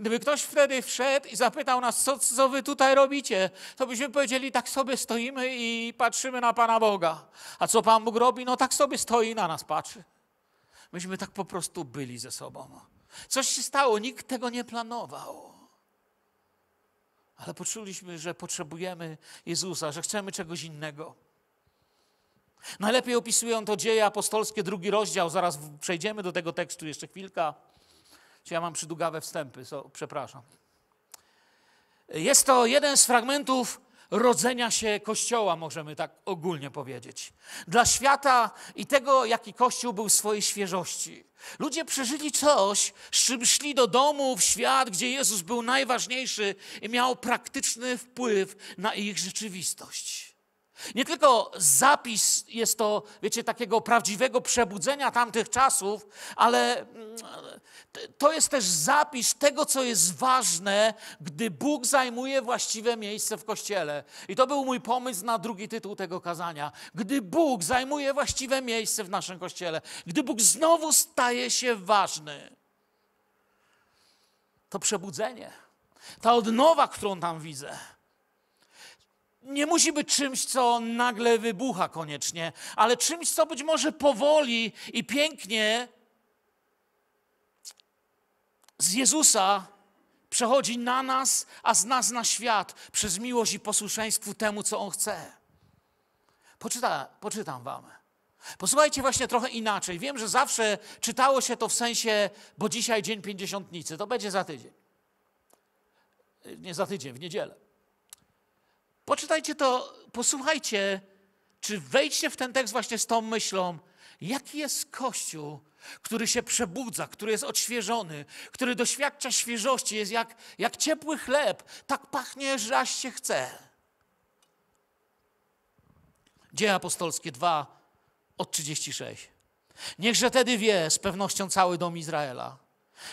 Gdyby ktoś wtedy wszedł i zapytał nas, co, co wy tutaj robicie, to byśmy powiedzieli, tak sobie stoimy i patrzymy na Pana Boga. A co Pan Bóg robi? No tak sobie stoi i na nas patrzy. Myśmy tak po prostu byli ze sobą. Coś się stało, nikt tego nie planował. Ale poczuliśmy, że potrzebujemy Jezusa, że chcemy czegoś innego. Najlepiej opisują to dzieje apostolskie, drugi rozdział. Zaraz przejdziemy do tego tekstu jeszcze chwilka. Czy ja mam przydługawe wstępy, so, przepraszam. Jest to jeden z fragmentów rodzenia się Kościoła, możemy tak ogólnie powiedzieć. Dla świata i tego, jaki Kościół był w swojej świeżości. Ludzie przeżyli coś, z czym szli do domu w świat, gdzie Jezus był najważniejszy i miał praktyczny wpływ na ich rzeczywistość. Nie tylko zapis jest to, wiecie, takiego prawdziwego przebudzenia tamtych czasów, ale mm, to jest też zapis tego, co jest ważne, gdy Bóg zajmuje właściwe miejsce w kościele. I to był mój pomysł na drugi tytuł tego kazania. Gdy Bóg zajmuje właściwe miejsce w naszym kościele, gdy Bóg znowu staje się ważny, to przebudzenie, ta odnowa, którą tam widzę nie musi być czymś, co nagle wybucha koniecznie, ale czymś, co być może powoli i pięknie z Jezusa przechodzi na nas, a z nas na świat przez miłość i posłuszeństwo temu, co On chce. Poczyta, poczytam Wam. Posłuchajcie właśnie trochę inaczej. Wiem, że zawsze czytało się to w sensie, bo dzisiaj dzień pięćdziesiątnicy, to będzie za tydzień. Nie za tydzień, w niedzielę. Poczytajcie to, posłuchajcie, czy wejdźcie w ten tekst właśnie z tą myślą, jaki jest Kościół, który się przebudza, który jest odświeżony, który doświadcza świeżości, jest jak, jak ciepły chleb, tak pachnie, że aż się chce. Dzieje apostolskie 2 od 36. Niechże tedy wie z pewnością cały dom Izraela,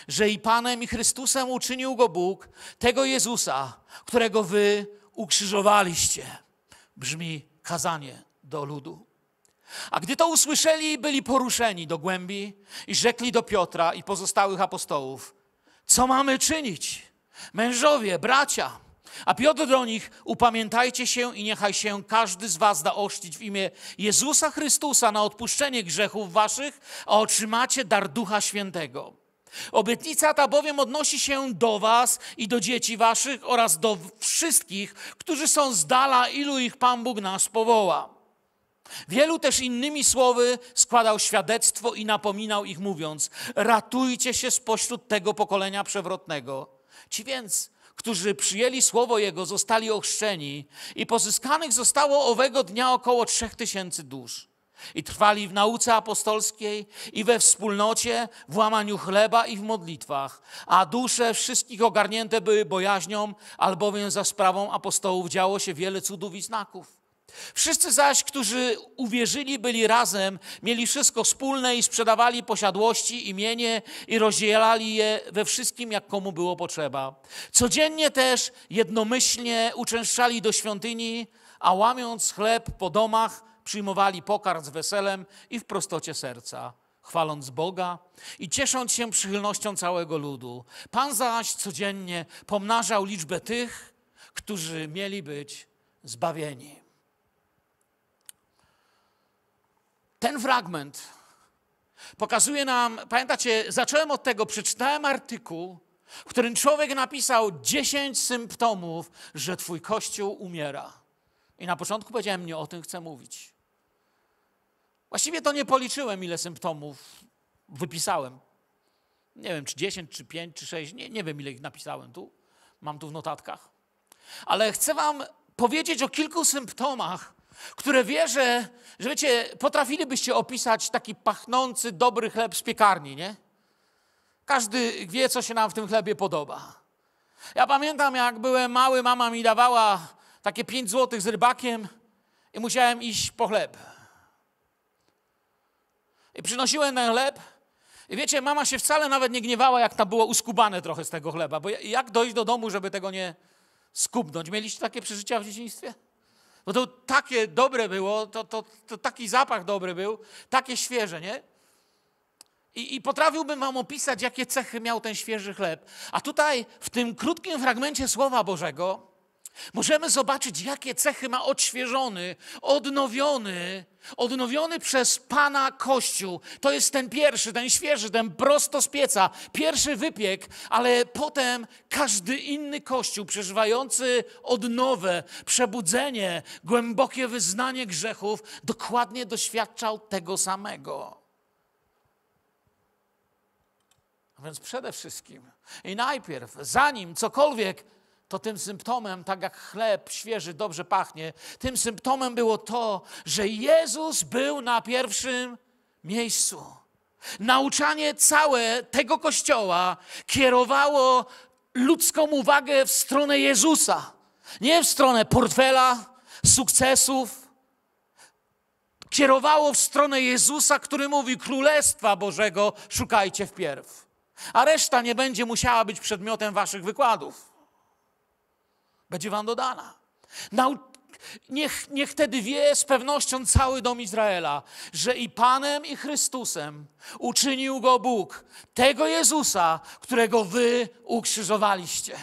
że i Panem i Chrystusem uczynił go Bóg, tego Jezusa, którego wy ukrzyżowaliście. Brzmi kazanie do ludu. A gdy to usłyszeli, byli poruszeni do głębi i rzekli do Piotra i pozostałych apostołów: Co mamy czynić? Mężowie, bracia. A Piotr do nich: Upamiętajcie się i niechaj się każdy z was da ościć w imię Jezusa Chrystusa na odpuszczenie grzechów waszych, a otrzymacie dar Ducha Świętego. Obietnica ta bowiem odnosi się do Was i do dzieci Waszych oraz do wszystkich, którzy są z dala, ilu ich Pan Bóg nas powoła. Wielu też innymi słowy składał świadectwo i napominał ich, mówiąc: Ratujcie się spośród tego pokolenia przewrotnego. Ci więc którzy przyjęli słowo Jego, zostali ochrzczeni i pozyskanych zostało owego dnia około trzech tysięcy dusz i trwali w nauce apostolskiej i we wspólnocie, w łamaniu chleba i w modlitwach, a dusze wszystkich ogarnięte były bojaźnią, albowiem za sprawą apostołów działo się wiele cudów i znaków. Wszyscy zaś, którzy uwierzyli, byli razem, mieli wszystko wspólne i sprzedawali posiadłości, imienie i rozdzielali je we wszystkim, jak komu było potrzeba. Codziennie też jednomyślnie uczęszczali do świątyni, a łamiąc chleb po domach, przyjmowali pokarm z weselem i w prostocie serca, chwaląc Boga i ciesząc się przychylnością całego ludu. Pan zaś codziennie pomnażał liczbę tych, którzy mieli być zbawieni. Ten fragment pokazuje nam, pamiętacie, zacząłem od tego, przeczytałem artykuł, w którym człowiek napisał 10 symptomów, że Twój Kościół umiera. I na początku powiedziałem, nie o tym chcę mówić. Właściwie to nie policzyłem, ile symptomów wypisałem. Nie wiem, czy 10, czy 5, czy 6, nie, nie wiem, ile ich napisałem tu. Mam tu w notatkach. Ale chcę Wam powiedzieć o kilku symptomach, które wierzę, że wiecie, potrafilibyście opisać taki pachnący, dobry chleb z piekarni, nie? Każdy wie, co się nam w tym chlebie podoba. Ja pamiętam, jak byłem mały, mama mi dawała takie 5 złotych z rybakiem i musiałem iść po chleb. I przynosiłem ten chleb. I wiecie, mama się wcale nawet nie gniewała, jak tam było uskubane trochę z tego chleba. Bo jak dojść do domu, żeby tego nie skubnąć? Mieliście takie przeżycia w dzieciństwie? Bo to takie dobre było, to, to, to taki zapach dobry był, takie świeże, nie? I, I, potrafiłbym wam opisać, jakie cechy miał ten świeży chleb. A tutaj, w tym krótkim fragmencie Słowa Bożego, możemy zobaczyć, jakie cechy ma odświeżony, odnowiony, odnowiony przez Pana Kościół. To jest ten pierwszy, ten świeży, ten prosto z pieca, pierwszy wypiek, ale potem każdy inny Kościół przeżywający odnowę, przebudzenie, głębokie wyznanie grzechów, dokładnie doświadczał tego samego. A więc przede wszystkim i najpierw, zanim cokolwiek to tym symptomem, tak jak chleb świeży dobrze pachnie, tym symptomem było to, że Jezus był na pierwszym miejscu. Nauczanie całe tego kościoła kierowało ludzką uwagę w stronę Jezusa, nie w stronę portfela, sukcesów. Kierowało w stronę Jezusa, który mówi: Królestwa Bożego szukajcie wpierw, a reszta nie będzie musiała być przedmiotem waszych wykładów będzie wam dodana. Nau niech, niech wtedy wie z pewnością cały dom Izraela, że i Panem, i Chrystusem uczynił go Bóg, tego Jezusa, którego wy ukrzyżowaliście.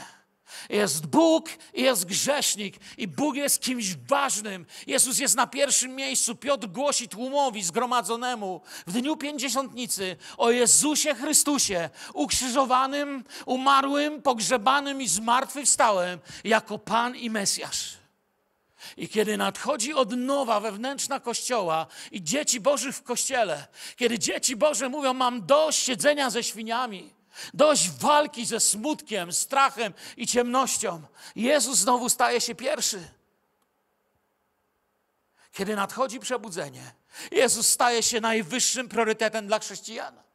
Jest Bóg i jest grzesznik. I Bóg jest kimś ważnym. Jezus jest na pierwszym miejscu. Piotr głosi tłumowi zgromadzonemu w dniu pięćdziesiątnicy o Jezusie Chrystusie, ukrzyżowanym, umarłym, pogrzebanym i zmartwychwstałym jako Pan i Mesjasz. I kiedy nadchodzi odnowa wewnętrzna Kościoła i dzieci Bożych w Kościele, kiedy dzieci Boże mówią, mam dość siedzenia ze świniami, Dość walki ze smutkiem, strachem i ciemnością. Jezus znowu staje się pierwszy. Kiedy nadchodzi przebudzenie, Jezus staje się najwyższym priorytetem dla chrześcijana.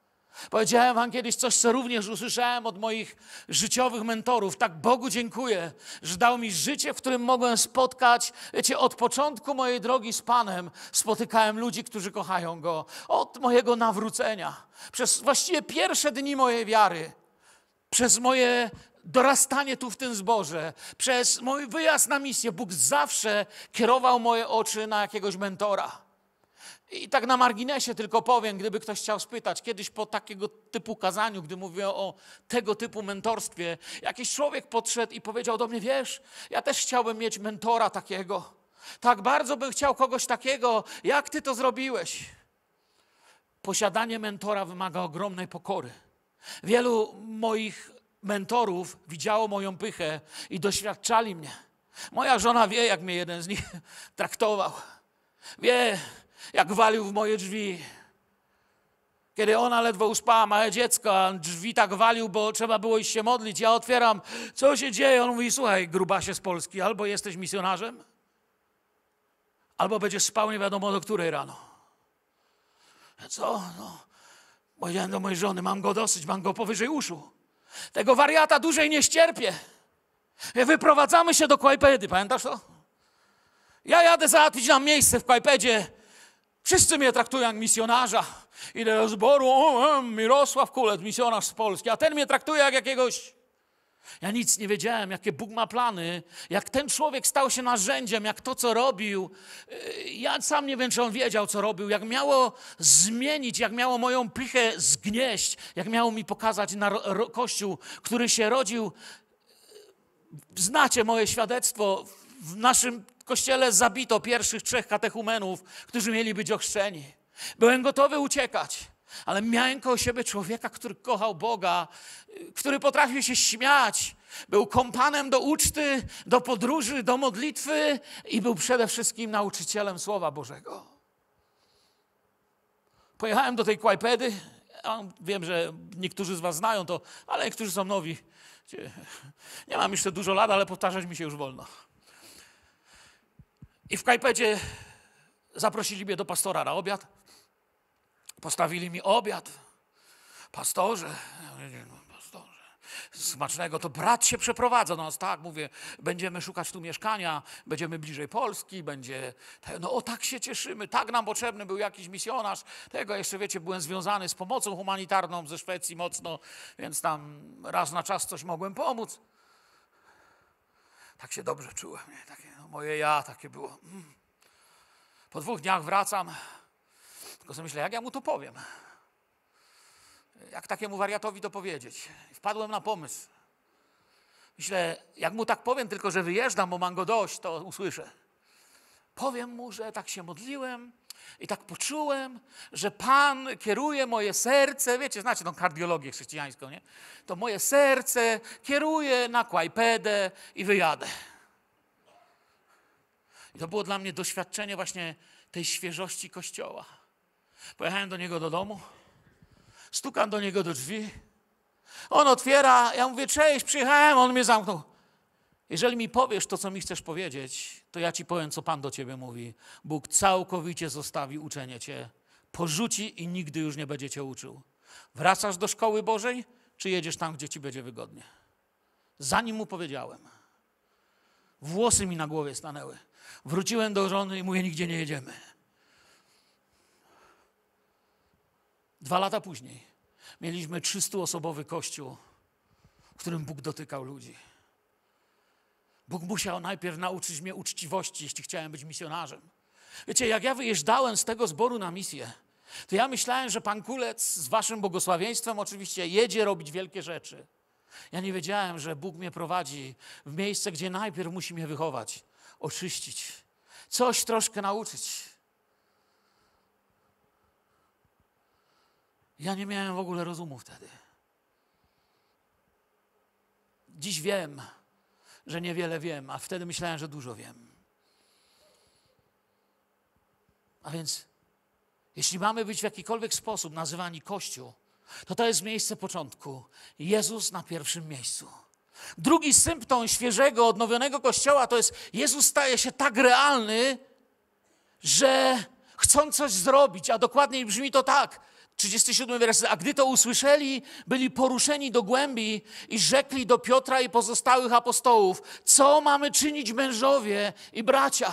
Powiedziałem Wam kiedyś coś, co również usłyszałem od moich życiowych mentorów. Tak Bogu dziękuję, że dał mi życie, w którym mogłem spotkać. Wiecie, od początku mojej drogi z Panem spotykałem ludzi, którzy kochają Go. Od mojego nawrócenia, przez właściwie pierwsze dni mojej wiary, przez moje dorastanie tu w tym zborze, przez mój wyjazd na misję, Bóg zawsze kierował moje oczy na jakiegoś mentora. I tak na marginesie tylko powiem, gdyby ktoś chciał spytać, kiedyś po takiego typu kazaniu, gdy mówię o tego typu mentorstwie, jakiś człowiek podszedł i powiedział do mnie: Wiesz, ja też chciałbym mieć mentora takiego. Tak bardzo bym chciał kogoś takiego, jak ty to zrobiłeś. Posiadanie mentora wymaga ogromnej pokory. Wielu moich mentorów widziało moją pychę i doświadczali mnie. Moja żona wie, jak mnie jeden z nich traktował. Wie, jak walił w moje drzwi. Kiedy ona ledwo uspała, małe dziecko, a drzwi tak walił, bo trzeba było iść się modlić. Ja otwieram, co się dzieje? On mówi, słuchaj, grubasie z Polski, albo jesteś misjonarzem, albo będziesz spał nie wiadomo do której rano. Co? No, powiedziałem do mojej żony, mam go dosyć, mam go powyżej uszu. Tego wariata dłużej nie ścierpię. Wyprowadzamy się do Kłajpedy, pamiętasz to? Ja jadę załatwić nam miejsce w Kłajpedzie Wszyscy mnie traktują jak misjonarza. Idę do zboru, o, o, Mirosław Kulec, misjonarz z Polski, a ten mnie traktuje jak jakiegoś... Ja nic nie wiedziałem, jakie Bóg ma plany, jak ten człowiek stał się narzędziem, jak to, co robił. Y, ja sam nie wiem, czy on wiedział, co robił, jak miało zmienić, jak miało moją plichę zgnieść, jak miało mi pokazać na Kościół, który się rodził. Y, znacie moje świadectwo w naszym w kościele zabito pierwszych trzech katechumenów, którzy mieli być ochrzczeni. Byłem gotowy uciekać, ale miałem koło siebie człowieka, który kochał Boga, który potrafił się śmiać, był kompanem do uczty, do podróży, do modlitwy i był przede wszystkim nauczycielem Słowa Bożego. Pojechałem do tej Kłajpedy. Ja wiem, że niektórzy z Was znają to, ale niektórzy są nowi. Nie mam jeszcze dużo lat, ale powtarzać mi się już wolno. I w Kajpedzie zaprosili mnie do pastora na obiad. Postawili mi obiad. Pastorze, no, pastorze, smacznego, to brat się przeprowadza do no, nas, tak, mówię, będziemy szukać tu mieszkania, będziemy bliżej Polski, będzie, no o tak się cieszymy, tak nam potrzebny był jakiś misjonarz, tego jeszcze, wiecie, byłem związany z pomocą humanitarną ze Szwecji mocno, więc tam raz na czas coś mogłem pomóc. Tak się dobrze czułem, nie? Takie moje ja takie było. Mm. Po dwóch dniach wracam, tylko sobie myślę, jak ja mu to powiem? Jak takiemu wariatowi to powiedzieć? Wpadłem na pomysł. Myślę, jak mu tak powiem, tylko że wyjeżdżam, bo mam go dość, to usłyszę. Powiem mu, że tak się modliłem i tak poczułem, że Pan kieruje moje serce. Wiecie, znacie tą kardiologię chrześcijańską, nie? To moje serce kieruje na kłajpedę i wyjadę. I to było dla mnie doświadczenie właśnie tej świeżości kościoła. Pojechałem do niego do domu, stukam do niego do drzwi. On otwiera, ja mówię, cześć, przyjechałem, on mnie zamknął. Jeżeli mi powiesz to, co mi chcesz powiedzieć, to ja ci powiem, co Pan do ciebie mówi. Bóg całkowicie zostawi uczenie cię, porzuci i nigdy już nie będzie cię uczył. Wracasz do szkoły Bożej, czy jedziesz tam, gdzie ci będzie wygodnie? Zanim mu powiedziałem, włosy mi na głowie stanęły. Wróciłem do żony i mówię, nigdzie nie jedziemy. Dwa lata później mieliśmy 300-osobowy kościół, w którym Bóg dotykał ludzi. Bóg musiał najpierw nauczyć mnie uczciwości, jeśli chciałem być misjonarzem. Wiecie, jak ja wyjeżdżałem z tego zboru na misję, to ja myślałem, że pan Kulec z waszym błogosławieństwem oczywiście jedzie robić wielkie rzeczy. Ja nie wiedziałem, że Bóg mnie prowadzi w miejsce, gdzie najpierw musi mnie wychować oczyścić, coś troszkę nauczyć. Ja nie miałem w ogóle rozumu wtedy. Dziś wiem, że niewiele wiem, a wtedy myślałem, że dużo wiem. A więc, jeśli mamy być w jakikolwiek sposób nazywani Kościół, to to jest miejsce początku. Jezus na pierwszym miejscu. Drugi symptom świeżego, odnowionego kościoła to jest Jezus staje się tak realny, że chcą coś zrobić, a dokładniej brzmi to tak. 37 werset. A gdy to usłyszeli, byli poruszeni do głębi i rzekli do Piotra i pozostałych apostołów: Co mamy czynić, mężowie i bracia?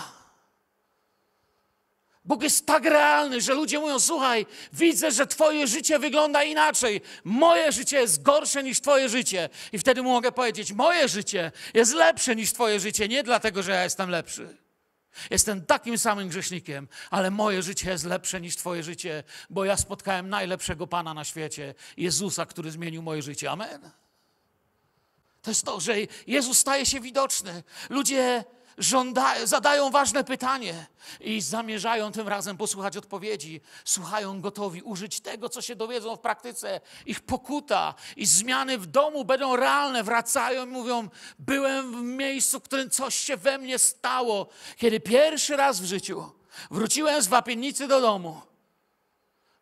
Bóg jest tak realny, że ludzie mówią: Słuchaj, widzę, że Twoje życie wygląda inaczej. Moje życie jest gorsze niż Twoje życie. I wtedy mu mogę powiedzieć: Moje życie jest lepsze niż Twoje życie, nie dlatego, że ja jestem lepszy. Jestem takim samym grzesznikiem, ale moje życie jest lepsze niż Twoje życie, bo ja spotkałem najlepszego Pana na świecie, Jezusa, który zmienił moje życie. Amen. To jest to, że Jezus staje się widoczny. Ludzie zadają ważne pytanie i zamierzają tym razem posłuchać odpowiedzi. Słuchają gotowi użyć tego, co się dowiedzą w praktyce. Ich pokuta i zmiany w domu będą realne. Wracają i mówią: Byłem w miejscu, w którym coś się we mnie stało, kiedy pierwszy raz w życiu wróciłem z wapiennicy do domu.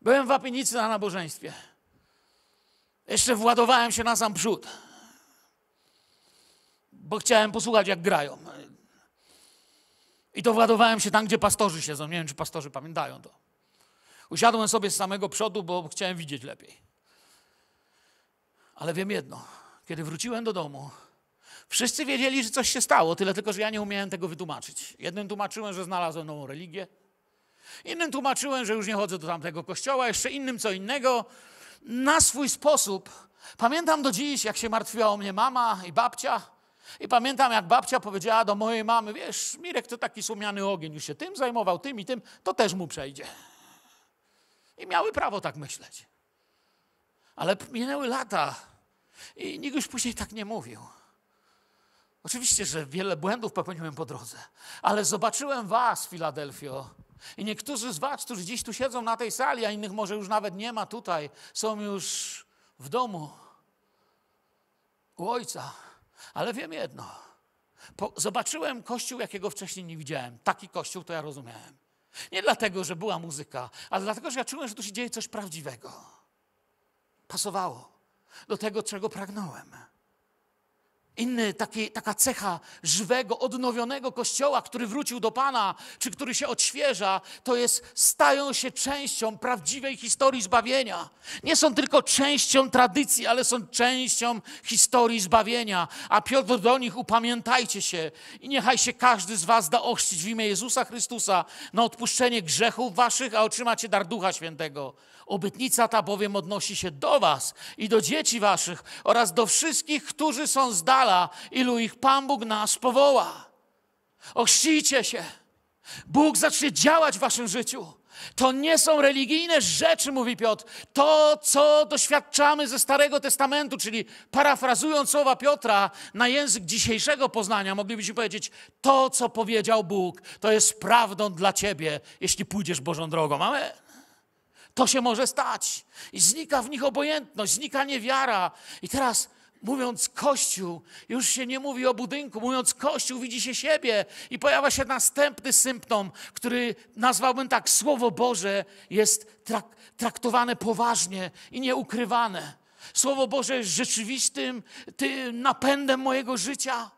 Byłem w wapiennicy na nabożeństwie. Jeszcze władowałem się na sam przód, bo chciałem posłuchać, jak grają. I to władowałem się tam, gdzie pastorzy siedzą. Nie wiem, czy pastorzy pamiętają to. Usiadłem sobie z samego przodu, bo chciałem widzieć lepiej. Ale wiem jedno. Kiedy wróciłem do domu, wszyscy wiedzieli, że coś się stało, tyle tylko, że ja nie umiałem tego wytłumaczyć. Jednym tłumaczyłem, że znalazłem nową religię. Innym tłumaczyłem, że już nie chodzę do tamtego kościoła. Jeszcze innym co innego. Na swój sposób. Pamiętam do dziś, jak się martwiła o mnie mama i babcia i pamiętam, jak babcia powiedziała do mojej mamy, wiesz, Mirek to taki słomiany ogień, już się tym zajmował, tym i tym, to też mu przejdzie. I miały prawo tak myśleć. Ale minęły lata i nikt już później tak nie mówił. Oczywiście, że wiele błędów popełniłem po drodze, ale zobaczyłem was, Filadelfio. I niektórzy z was, którzy dziś tu siedzą na tej sali, a innych może już nawet nie ma tutaj, są już w domu u ojca. Ale wiem jedno. Po, zobaczyłem kościół, jakiego wcześniej nie widziałem. Taki kościół to ja rozumiałem. Nie dlatego, że była muzyka, ale dlatego, że ja czułem, że tu się dzieje coś prawdziwego. Pasowało do tego, czego pragnąłem inny, taki, taka cecha żywego, odnowionego kościoła, który wrócił do Pana, czy który się odświeża, to jest, stają się częścią prawdziwej historii zbawienia. Nie są tylko częścią tradycji, ale są częścią historii zbawienia. A Piotr do nich upamiętajcie się i niechaj się każdy z was da ościć w imię Jezusa Chrystusa na odpuszczenie grzechów waszych, a otrzymacie dar Ducha Świętego. Obytnica ta bowiem odnosi się do was i do dzieci waszych oraz do wszystkich, którzy są z dala, ilu ich Pan Bóg nas powoła. Ochrzcijcie się. Bóg zacznie działać w waszym życiu. To nie są religijne rzeczy, mówi Piotr. To, co doświadczamy ze Starego Testamentu, czyli parafrazując słowa Piotra na język dzisiejszego poznania, moglibyśmy powiedzieć: To, co powiedział Bóg, to jest prawdą dla ciebie, jeśli pójdziesz Bożą drogą. Amen. To się może stać. I znika w nich obojętność, znika niewiara. I teraz mówiąc Kościół, już się nie mówi o budynku, mówiąc Kościół widzi się siebie i pojawia się następny symptom, który nazwałbym tak, Słowo Boże jest trak traktowane poważnie i nieukrywane. Słowo Boże jest rzeczywistym napędem mojego życia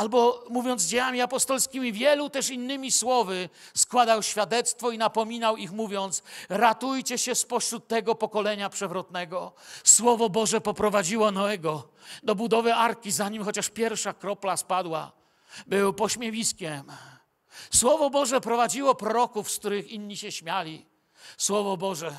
albo mówiąc dziełami apostolskimi, wielu też innymi słowy składał świadectwo i napominał ich, mówiąc: Ratujcie się spośród tego pokolenia przewrotnego. Słowo Boże poprowadziło Noego do budowy arki, zanim chociaż pierwsza kropla spadła. Był pośmiewiskiem. Słowo Boże prowadziło proroków, z których inni się śmiali. Słowo Boże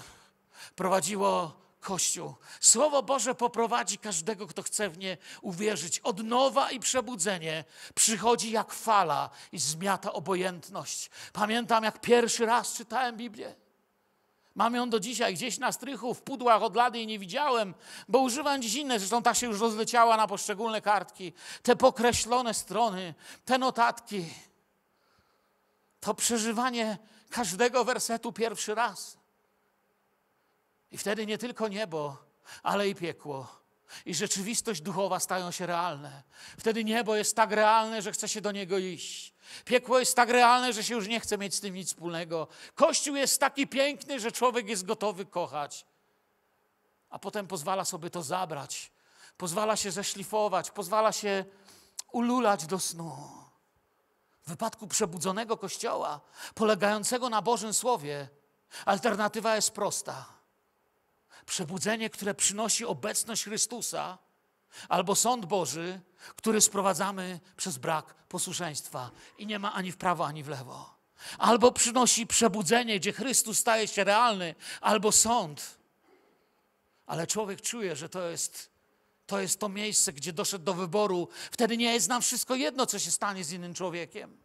prowadziło Kościół. Słowo Boże poprowadzi każdego, kto chce w nie uwierzyć. Odnowa i przebudzenie przychodzi jak fala i zmiata obojętność. Pamiętam, jak pierwszy raz czytałem Biblię. Mam ją do dzisiaj gdzieś na strychu, w pudłach od lat nie widziałem, bo używam dziś inne, zresztą ta się już rozleciała na poszczególne kartki. Te pokreślone strony, te notatki. To przeżywanie każdego wersetu pierwszy raz. I wtedy nie tylko niebo, ale i piekło. I rzeczywistość duchowa stają się realne. Wtedy niebo jest tak realne, że chce się do niego iść. Piekło jest tak realne, że się już nie chce mieć z tym nic wspólnego. Kościół jest taki piękny, że człowiek jest gotowy kochać. A potem pozwala sobie to zabrać. Pozwala się zeszlifować, pozwala się ululać do snu. W wypadku przebudzonego kościoła, polegającego na Bożym Słowie, alternatywa jest prosta Przebudzenie, które przynosi obecność Chrystusa, albo sąd Boży, który sprowadzamy przez brak posłuszeństwa i nie ma ani w prawo, ani w lewo. Albo przynosi przebudzenie, gdzie Chrystus staje się realny, albo sąd. Ale człowiek czuje, że to jest to jest to miejsce, gdzie doszedł do wyboru. Wtedy nie jest nam wszystko jedno, co się stanie z innym człowiekiem.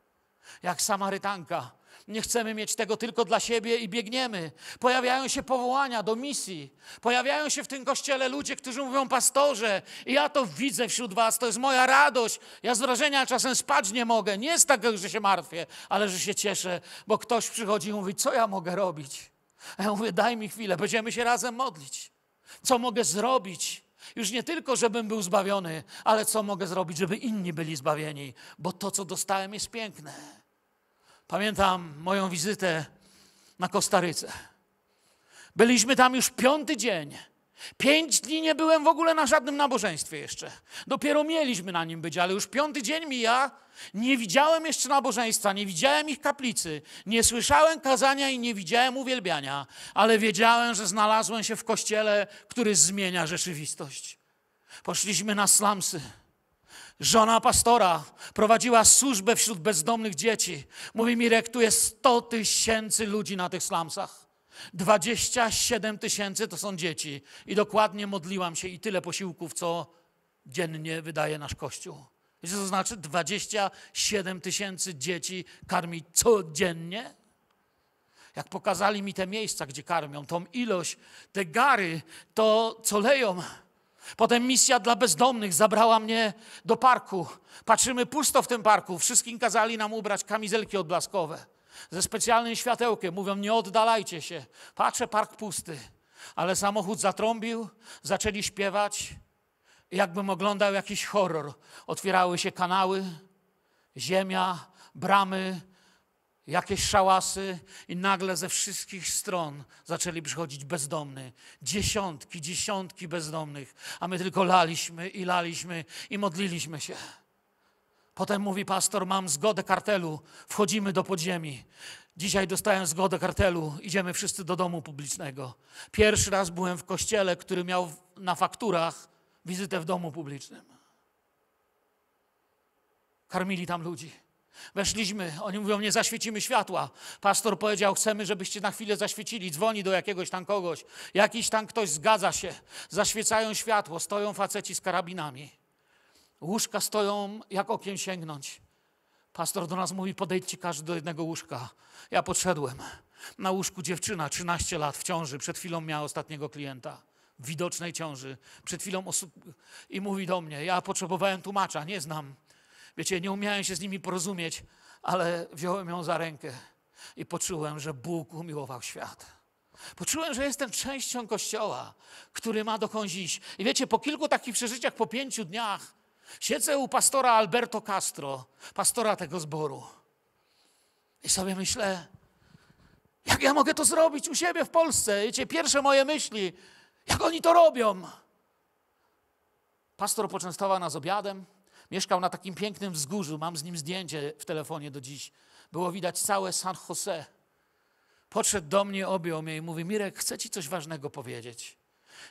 Jak Samarytanka, nie chcemy mieć tego tylko dla siebie i biegniemy. Pojawiają się powołania do misji. Pojawiają się w tym kościele ludzie, którzy mówią, pastorze, ja to widzę wśród was, to jest moja radość. Ja z wrażenia czasem spać nie mogę. Nie jest tak, że się martwię, ale że się cieszę, bo ktoś przychodzi i mówi, co ja mogę robić? A ja mówię, daj mi chwilę, będziemy się razem modlić. Co mogę zrobić? Już nie tylko, żebym był zbawiony, ale co mogę zrobić, żeby inni byli zbawieni, bo to, co dostałem, jest piękne. Pamiętam moją wizytę na Kostaryce. Byliśmy tam już piąty dzień. Pięć dni nie byłem w ogóle na żadnym nabożeństwie jeszcze. Dopiero mieliśmy na nim być, ale już piąty dzień mija. Nie widziałem jeszcze nabożeństwa, nie widziałem ich kaplicy, nie słyszałem kazania i nie widziałem uwielbiania, ale wiedziałem, że znalazłem się w kościele, który zmienia rzeczywistość. Poszliśmy na slamsy. Żona pastora prowadziła służbę wśród bezdomnych dzieci. Mówi Mirek, tu jest 100 tysięcy ludzi na tych slamsach. 27 tysięcy to są dzieci. I dokładnie modliłam się i tyle posiłków, co dziennie wydaje nasz Kościół. Wiecie, co znaczy? 27 tysięcy dzieci karmi codziennie? Jak pokazali mi te miejsca, gdzie karmią, tą ilość, te gary, to co leją, Potem misja dla bezdomnych zabrała mnie do parku. Patrzymy pusto w tym parku. Wszystkim kazali nam ubrać kamizelki odblaskowe ze specjalnym światełkiem. Mówią, nie oddalajcie się. Patrzę, park pusty. Ale samochód zatrąbił, zaczęli śpiewać. Jakbym oglądał jakiś horror. Otwierały się kanały, ziemia, bramy, jakieś szałasy i nagle ze wszystkich stron zaczęli przychodzić bezdomny. Dziesiątki, dziesiątki bezdomnych, a my tylko laliśmy i laliśmy i modliliśmy się. Potem mówi pastor, mam zgodę kartelu, wchodzimy do podziemi. Dzisiaj dostałem zgodę kartelu, idziemy wszyscy do domu publicznego. Pierwszy raz byłem w kościele, który miał na fakturach wizytę w domu publicznym. Karmili tam ludzi. Weszliśmy, oni mówią, nie zaświecimy światła. Pastor powiedział, chcemy, żebyście na chwilę zaświecili. Dzwoni do jakiegoś tam kogoś. Jakiś tam ktoś zgadza się. Zaświecają światło, stoją faceci z karabinami. Łóżka stoją, jak okiem sięgnąć. Pastor do nas mówi, podejdźcie każdy do jednego łóżka. Ja podszedłem. Na łóżku dziewczyna, 13 lat, w ciąży. Przed chwilą miała ostatniego klienta widocznej ciąży. Przed chwilą osób i mówi do mnie: Ja potrzebowałem tłumacza, nie znam. Wiecie, nie umiałem się z nimi porozumieć, ale wziąłem ją za rękę i poczułem, że Bóg umiłował świat. Poczułem, że jestem częścią Kościoła, który ma dokąd iść. I wiecie, po kilku takich przeżyciach, po pięciu dniach, siedzę u pastora Alberto Castro, pastora tego zboru. I sobie myślę, jak ja mogę to zrobić u siebie w Polsce? Wiecie, pierwsze moje myśli, jak oni to robią? Pastor poczęstował nas obiadem, Mieszkał na takim pięknym wzgórzu, mam z nim zdjęcie w telefonie do dziś. Było widać całe San Jose. Podszedł do mnie, objął mnie i mówi: Mirek, chcę ci coś ważnego powiedzieć.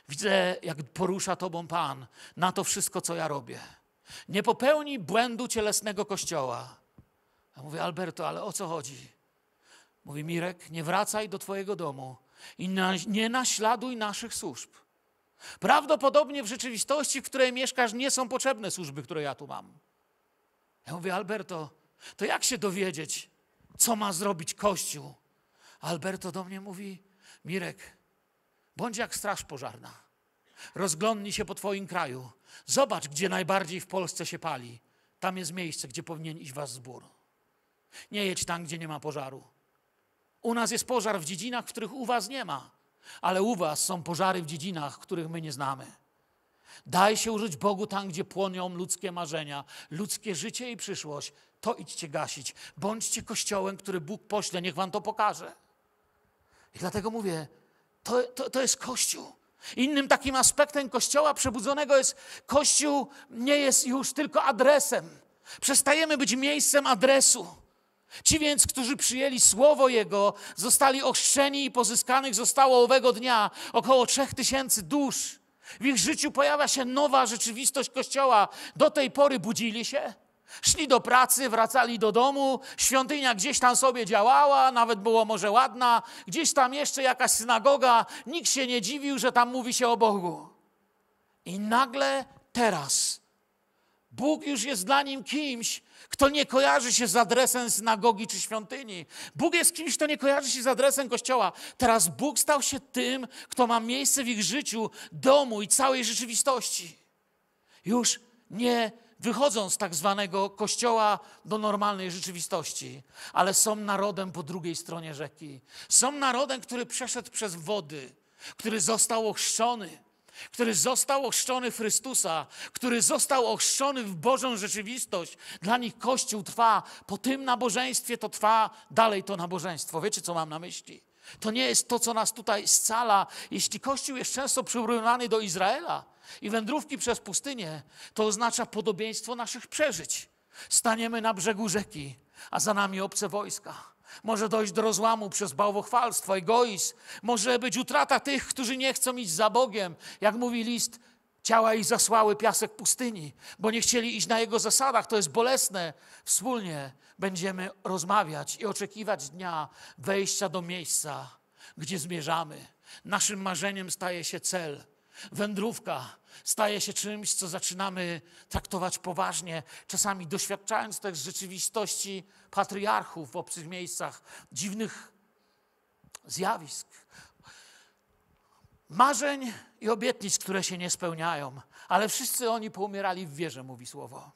Widzę, jak porusza tobą Pan na to wszystko, co ja robię. Nie popełnij błędu cielesnego kościoła. Ja mówię: Alberto, ale o co chodzi? Mówi: Mirek, nie wracaj do twojego domu i nie naśladuj naszych służb. Prawdopodobnie w rzeczywistości, w której mieszkasz, nie są potrzebne służby, które ja tu mam. Ja mówię, Alberto, to jak się dowiedzieć, co ma zrobić Kościół? Alberto do mnie mówi, Mirek, bądź jak straż pożarna. Rozglądnij się po Twoim kraju. Zobacz, gdzie najbardziej w Polsce się pali. Tam jest miejsce, gdzie powinien iść Was zbór. Nie jedź tam, gdzie nie ma pożaru. U nas jest pożar w dziedzinach, w których u Was nie ma ale u was są pożary w dziedzinach, których my nie znamy. Daj się użyć Bogu tam, gdzie płonią ludzkie marzenia, ludzkie życie i przyszłość. To idźcie gasić. Bądźcie kościołem, który Bóg pośle, niech wam to pokaże. I dlatego mówię, to, to, to jest Kościół. Innym takim aspektem Kościoła przebudzonego jest, Kościół nie jest już tylko adresem. Przestajemy być miejscem adresu. Ci więc, którzy przyjęli słowo Jego, zostali ochrzczeni i pozyskanych zostało owego dnia około trzech tysięcy dusz. W ich życiu pojawia się nowa rzeczywistość Kościoła. Do tej pory budzili się, szli do pracy, wracali do domu, świątynia gdzieś tam sobie działała, nawet było może ładna, gdzieś tam jeszcze jakaś synagoga, nikt się nie dziwił, że tam mówi się o Bogu. I nagle teraz Bóg już jest dla nim kimś, kto nie kojarzy się z adresem synagogi czy świątyni. Bóg jest kimś, kto nie kojarzy się z adresem kościoła. Teraz Bóg stał się tym, kto ma miejsce w ich życiu, domu i całej rzeczywistości. Już nie wychodzą z tak zwanego kościoła do normalnej rzeczywistości, ale są narodem po drugiej stronie rzeki. Są narodem, który przeszedł przez wody, który został ochrzczony który został ochrzczony w Chrystusa, który został ochrzczony w Bożą rzeczywistość. Dla nich Kościół trwa. Po tym nabożeństwie to trwa dalej to nabożeństwo. Wiecie, co mam na myśli? To nie jest to, co nas tutaj scala. Jeśli Kościół jest często przyrównany do Izraela i wędrówki przez pustynię, to oznacza podobieństwo naszych przeżyć. Staniemy na brzegu rzeki, a za nami obce wojska. Może dojść do rozłamu przez bałwochwalstwo, egoizm. Może być utrata tych, którzy nie chcą iść za Bogiem. Jak mówi list, ciała ich zasłały piasek pustyni, bo nie chcieli iść na jego zasadach. To jest bolesne. Wspólnie będziemy rozmawiać i oczekiwać dnia wejścia do miejsca, gdzie zmierzamy. Naszym marzeniem staje się cel. Wędrówka staje się czymś, co zaczynamy traktować poważnie, czasami doświadczając też rzeczywistości patriarchów w obcych miejscach, dziwnych zjawisk, marzeń i obietnic, które się nie spełniają, ale wszyscy oni poumierali w wierze, mówi słowo.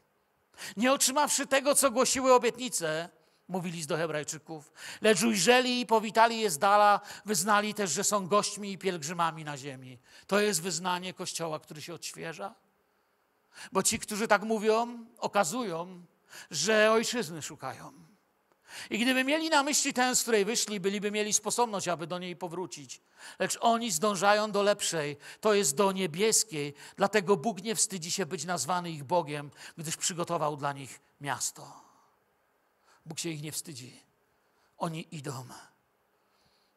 Nie otrzymawszy tego, co głosiły obietnice, mówi list do Hebrajczyków, lecz ujrzeli i powitali je z dala, wyznali też, że są gośćmi i pielgrzymami na ziemi. To jest wyznanie Kościoła, który się odświeża. Bo ci, którzy tak mówią, okazują, że ojczyzny szukają i gdyby mieli na myśli tę, z której wyszli, byliby mieli sposobność, aby do niej powrócić. Lecz oni zdążają do lepszej, to jest do niebieskiej. Dlatego Bóg nie wstydzi się być nazwany ich Bogiem, gdyż przygotował dla nich miasto. Bóg się ich nie wstydzi. Oni idą.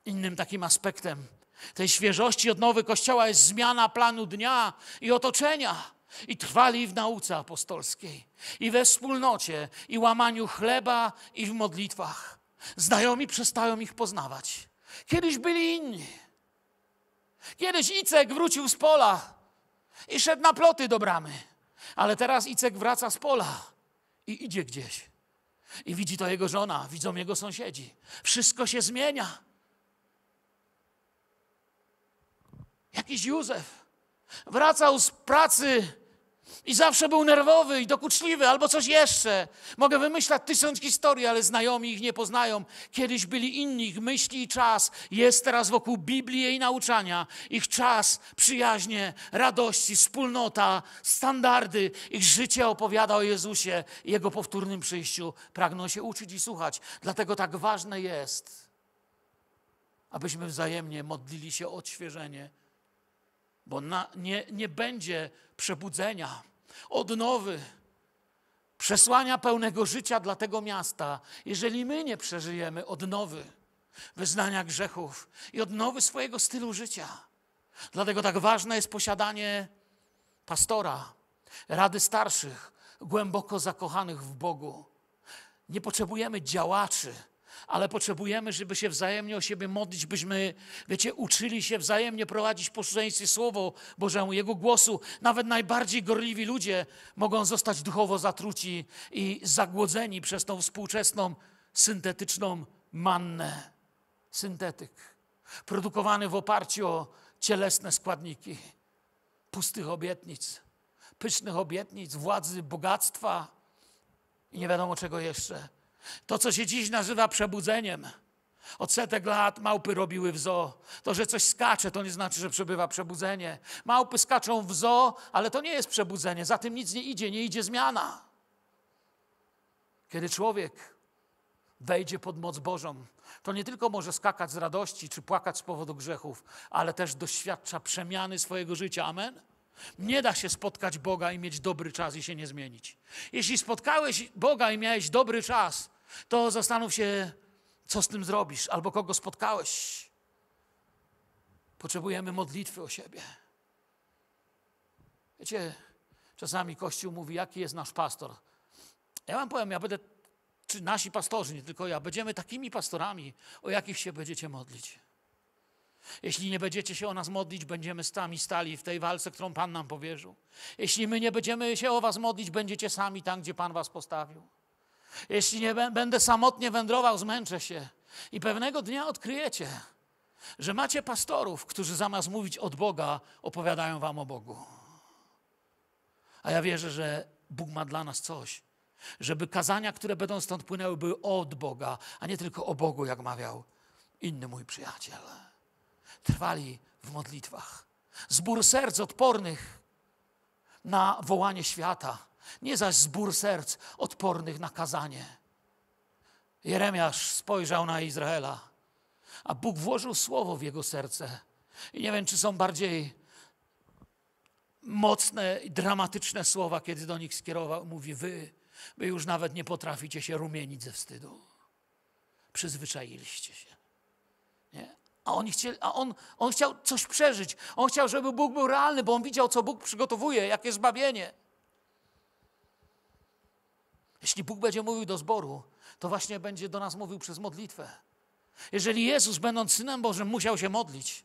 Innym takim aspektem tej świeżości odnowy Kościoła jest zmiana planu dnia i otoczenia i trwali w nauce apostolskiej, i we wspólnocie, i łamaniu chleba, i w modlitwach. Znajomi przestają ich poznawać. Kiedyś byli inni. Kiedyś Icek wrócił z pola i szedł na ploty do bramy. Ale teraz Icek wraca z pola i idzie gdzieś. I widzi to jego żona, widzą jego sąsiedzi. Wszystko się zmienia. Jakiś Józef wracał z pracy i zawsze był nerwowy i dokuczliwy, albo coś jeszcze. Mogę wymyślać tysiąc historii, ale znajomi ich nie poznają. Kiedyś byli inni, ich myśli i czas jest teraz wokół Biblii i nauczania. Ich czas, przyjaźnie, radości, wspólnota, standardy. Ich życie opowiada o Jezusie i Jego powtórnym przyjściu. Pragną się uczyć i słuchać. Dlatego tak ważne jest, abyśmy wzajemnie modlili się o odświeżenie bo na, nie, nie będzie przebudzenia, odnowy, przesłania pełnego życia dla tego miasta, jeżeli my nie przeżyjemy odnowy wyznania grzechów i odnowy swojego stylu życia. Dlatego tak ważne jest posiadanie pastora, rady starszych, głęboko zakochanych w Bogu. Nie potrzebujemy działaczy, ale potrzebujemy, żeby się wzajemnie o siebie modlić, byśmy, wiecie, uczyli się wzajemnie prowadzić posłuszeństwie Słowo Bożemu, Jego głosu. Nawet najbardziej gorliwi ludzie mogą zostać duchowo zatruci i zagłodzeni przez tą współczesną, syntetyczną mannę. Syntetyk, produkowany w oparciu o cielesne składniki pustych obietnic, pysznych obietnic, władzy, bogactwa i nie wiadomo czego jeszcze. To, co się dziś nazywa przebudzeniem. Od setek lat małpy robiły w zoo. To, że coś skacze, to nie znaczy, że przebywa przebudzenie. Małpy skaczą w zoo, ale to nie jest przebudzenie. Za tym nic nie idzie, nie idzie zmiana. Kiedy człowiek wejdzie pod moc Bożą, to nie tylko może skakać z radości czy płakać z powodu grzechów, ale też doświadcza przemiany swojego życia. Amen? Nie da się spotkać Boga i mieć dobry czas i się nie zmienić. Jeśli spotkałeś Boga i miałeś dobry czas, to zastanów się, co z tym zrobisz, albo kogo spotkałeś. Potrzebujemy modlitwy o siebie. Wiecie, czasami Kościół mówi, jaki jest nasz pastor. Ja wam powiem, ja będę, czy nasi pastorzy, nie tylko ja, będziemy takimi pastorami, o jakich się będziecie modlić. Jeśli nie będziecie się o nas modlić, będziemy sami stali w tej walce, którą Pan nam powierzył. Jeśli my nie będziemy się o Was modlić, będziecie sami tam, gdzie Pan Was postawił. Jeśli nie będę samotnie wędrował, zmęczę się. I pewnego dnia odkryjecie, że macie pastorów, którzy zamiast mówić od Boga, opowiadają wam o Bogu. A ja wierzę, że Bóg ma dla nas coś, żeby kazania, które będą stąd płynęły, były od Boga, a nie tylko o Bogu, jak mawiał inny mój przyjaciel. Trwali w modlitwach. Zbór serc odpornych na wołanie świata nie zaś zbór serc odpornych na kazanie. Jeremiasz spojrzał na Izraela, a Bóg włożył słowo w jego serce. I nie wiem, czy są bardziej mocne i dramatyczne słowa, kiedy do nich skierował. Mówi, wy, wy już nawet nie potraficie się rumienić ze wstydu. Przyzwyczailiście się. Nie? A, on, chcieli, a on, on chciał coś przeżyć. On chciał, żeby Bóg był realny, bo on widział, co Bóg przygotowuje, jakie zbawienie. Jeśli Bóg będzie mówił do zboru, to właśnie będzie do nas mówił przez modlitwę. Jeżeli Jezus, będąc Synem Bożym, musiał się modlić,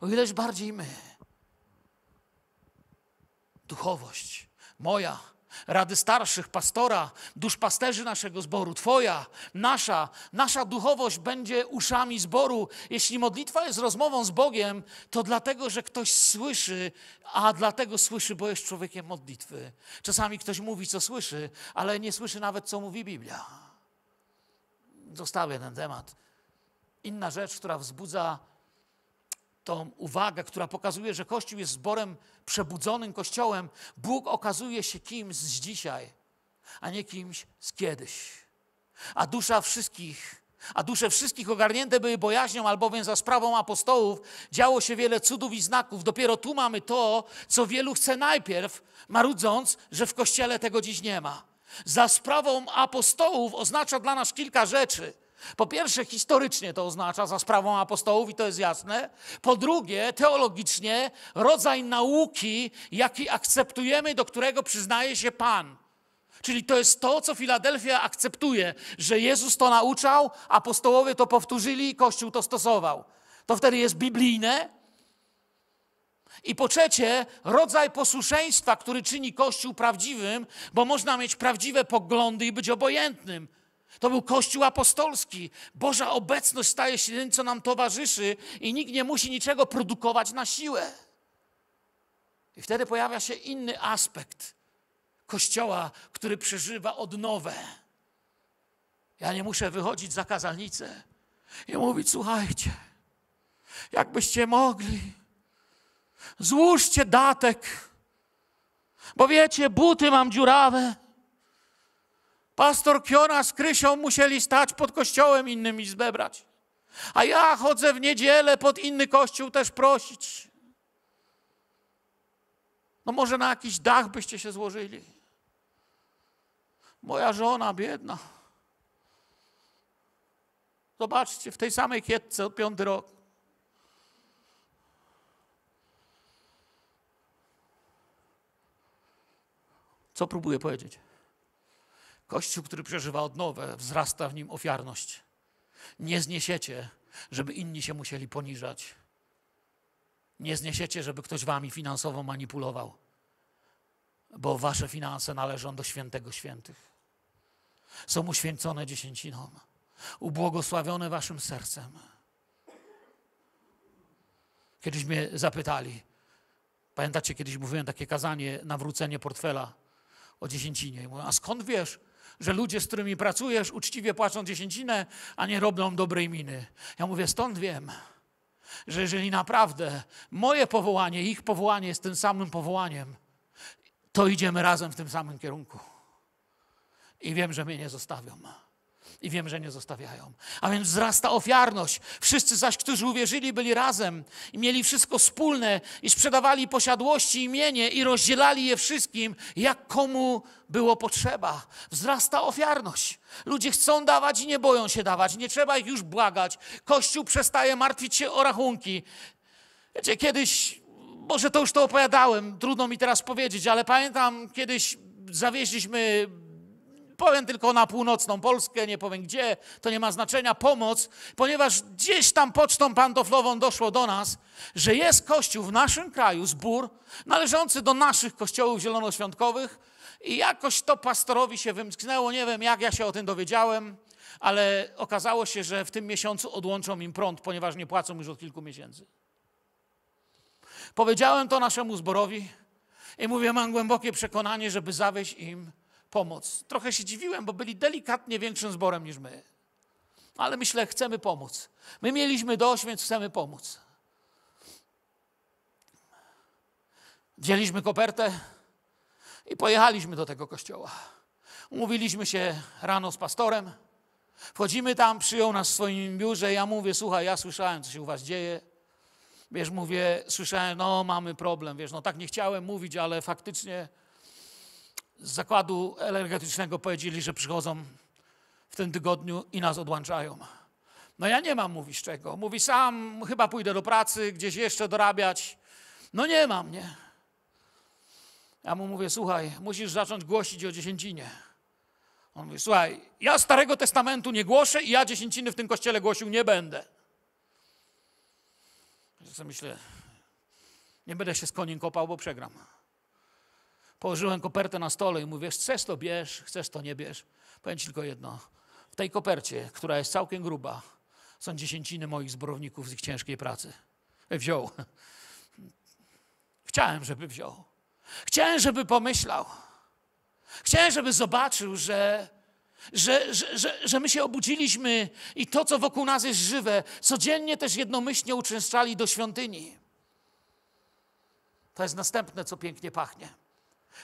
o ileż bardziej my. Duchowość moja, Rady starszych, pastora, duszpasterzy naszego zboru, Twoja, nasza, nasza duchowość będzie uszami zboru. Jeśli modlitwa jest rozmową z Bogiem, to dlatego, że ktoś słyszy, a dlatego słyszy, bo jest człowiekiem modlitwy. Czasami ktoś mówi, co słyszy, ale nie słyszy nawet, co mówi Biblia. Zostawię ten temat. Inna rzecz, która wzbudza tą uwagę, która pokazuje, że Kościół jest zborem przebudzonym Kościołem, Bóg okazuje się kimś z dzisiaj, a nie kimś z kiedyś. A dusza wszystkich, a dusze wszystkich ogarnięte były bojaźnią, albowiem za sprawą apostołów działo się wiele cudów i znaków. Dopiero tu mamy to, co wielu chce najpierw, marudząc, że w Kościele tego dziś nie ma. Za sprawą apostołów oznacza dla nas kilka rzeczy – po pierwsze, historycznie to oznacza za sprawą apostołów, i to jest jasne. Po drugie, teologicznie rodzaj nauki, jaki akceptujemy, do którego przyznaje się Pan. Czyli to jest to, co Filadelfia akceptuje, że Jezus to nauczał, apostołowie to powtórzyli i Kościół to stosował. To wtedy jest biblijne, i po trzecie, rodzaj posłuszeństwa, który czyni Kościół prawdziwym, bo można mieć prawdziwe poglądy i być obojętnym. To był Kościół apostolski. Boża obecność staje się tym, co nam towarzyszy, i nikt nie musi niczego produkować na siłę. I wtedy pojawia się inny aspekt Kościoła, który przeżywa odnowę. Ja nie muszę wychodzić za kazalnicę i mówić: Słuchajcie, jakbyście mogli, złóżcie datek, bo wiecie, buty mam dziurawe. Pastor Kiona z Krysią musieli stać pod kościołem innym i zbebrać. A ja chodzę w niedzielę pod inny kościół też prosić. No może na jakiś dach byście się złożyli. Moja żona biedna. Zobaczcie, w tej samej kietce od piąty rok. Co próbuję powiedzieć? Kościół, który przeżywa odnowę, wzrasta w nim ofiarność. Nie zniesiecie, żeby inni się musieli poniżać. Nie zniesiecie, żeby ktoś wami finansowo manipulował, bo wasze finanse należą do świętego świętych. Są uświęcone dziesięciną, ubłogosławione waszym sercem. Kiedyś mnie zapytali, pamiętacie, kiedyś mówiłem takie kazanie, nawrócenie portfela o dziesięcinie. I mówię, a skąd wiesz? że ludzie, z którymi pracujesz, uczciwie płacą dziesięcinę, a nie robią dobrej miny. Ja mówię, stąd wiem, że jeżeli naprawdę moje powołanie, ich powołanie jest tym samym powołaniem, to idziemy razem w tym samym kierunku. I wiem, że mnie nie zostawią i wiem, że nie zostawiają. A więc wzrasta ofiarność. Wszyscy zaś, którzy uwierzyli, byli razem i mieli wszystko wspólne i sprzedawali posiadłości, imienie i rozdzielali je wszystkim, jak komu było potrzeba. Wzrasta ofiarność. Ludzie chcą dawać i nie boją się dawać. Nie trzeba ich już błagać. Kościół przestaje martwić się o rachunki. Wiecie, kiedyś, może to już to opowiadałem, trudno mi teraz powiedzieć, ale pamiętam, kiedyś zawieźliśmy powiem tylko na północną Polskę, nie powiem gdzie, to nie ma znaczenia, pomoc, ponieważ gdzieś tam pocztą pantoflową doszło do nas, że jest kościół w naszym kraju, zbór, należący do naszych kościołów zielonoświątkowych i jakoś to pastorowi się wymknęło, nie wiem jak ja się o tym dowiedziałem, ale okazało się, że w tym miesiącu odłączą im prąd, ponieważ nie płacą już od kilku miesięcy. Powiedziałem to naszemu zborowi i mówię, mam głębokie przekonanie, żeby zawieść im pomoc. Trochę się dziwiłem, bo byli delikatnie większym zborem niż my. Ale myślę, chcemy pomóc. My mieliśmy dość, więc chcemy pomóc. Wzięliśmy kopertę i pojechaliśmy do tego kościoła. Umówiliśmy się rano z pastorem. Wchodzimy tam, przyjął nas w swoim biurze. Ja mówię, słuchaj, ja słyszałem, co się u was dzieje. Wiesz, mówię, słyszałem, no mamy problem, wiesz, no tak nie chciałem mówić, ale faktycznie z zakładu energetycznego powiedzieli, że przychodzą w tym tygodniu i nas odłączają. No ja nie mam, mówi z czego. Mówi sam, chyba pójdę do pracy, gdzieś jeszcze dorabiać. No nie mam, nie? Ja mu mówię, słuchaj, musisz zacząć głosić o dziesięcinie. On mówi, słuchaj, ja Starego Testamentu nie głoszę i ja dziesięciny w tym kościele głosił nie będę. Ja sobie myślę, nie będę się z koniem kopał, bo przegram. Położyłem kopertę na stole i mówię, chcesz to bierz, chcesz to nie bierz. Powiem ci tylko jedno. W tej kopercie, która jest całkiem gruba, są dziesięciny moich zbrowników z ich ciężkiej pracy. Wziął. Chciałem, żeby wziął. Chciałem, żeby pomyślał. Chciałem, żeby zobaczył, że, że, że, że, że my się obudziliśmy i to, co wokół nas jest żywe, codziennie też jednomyślnie uczęszczali do świątyni. To jest następne, co pięknie pachnie.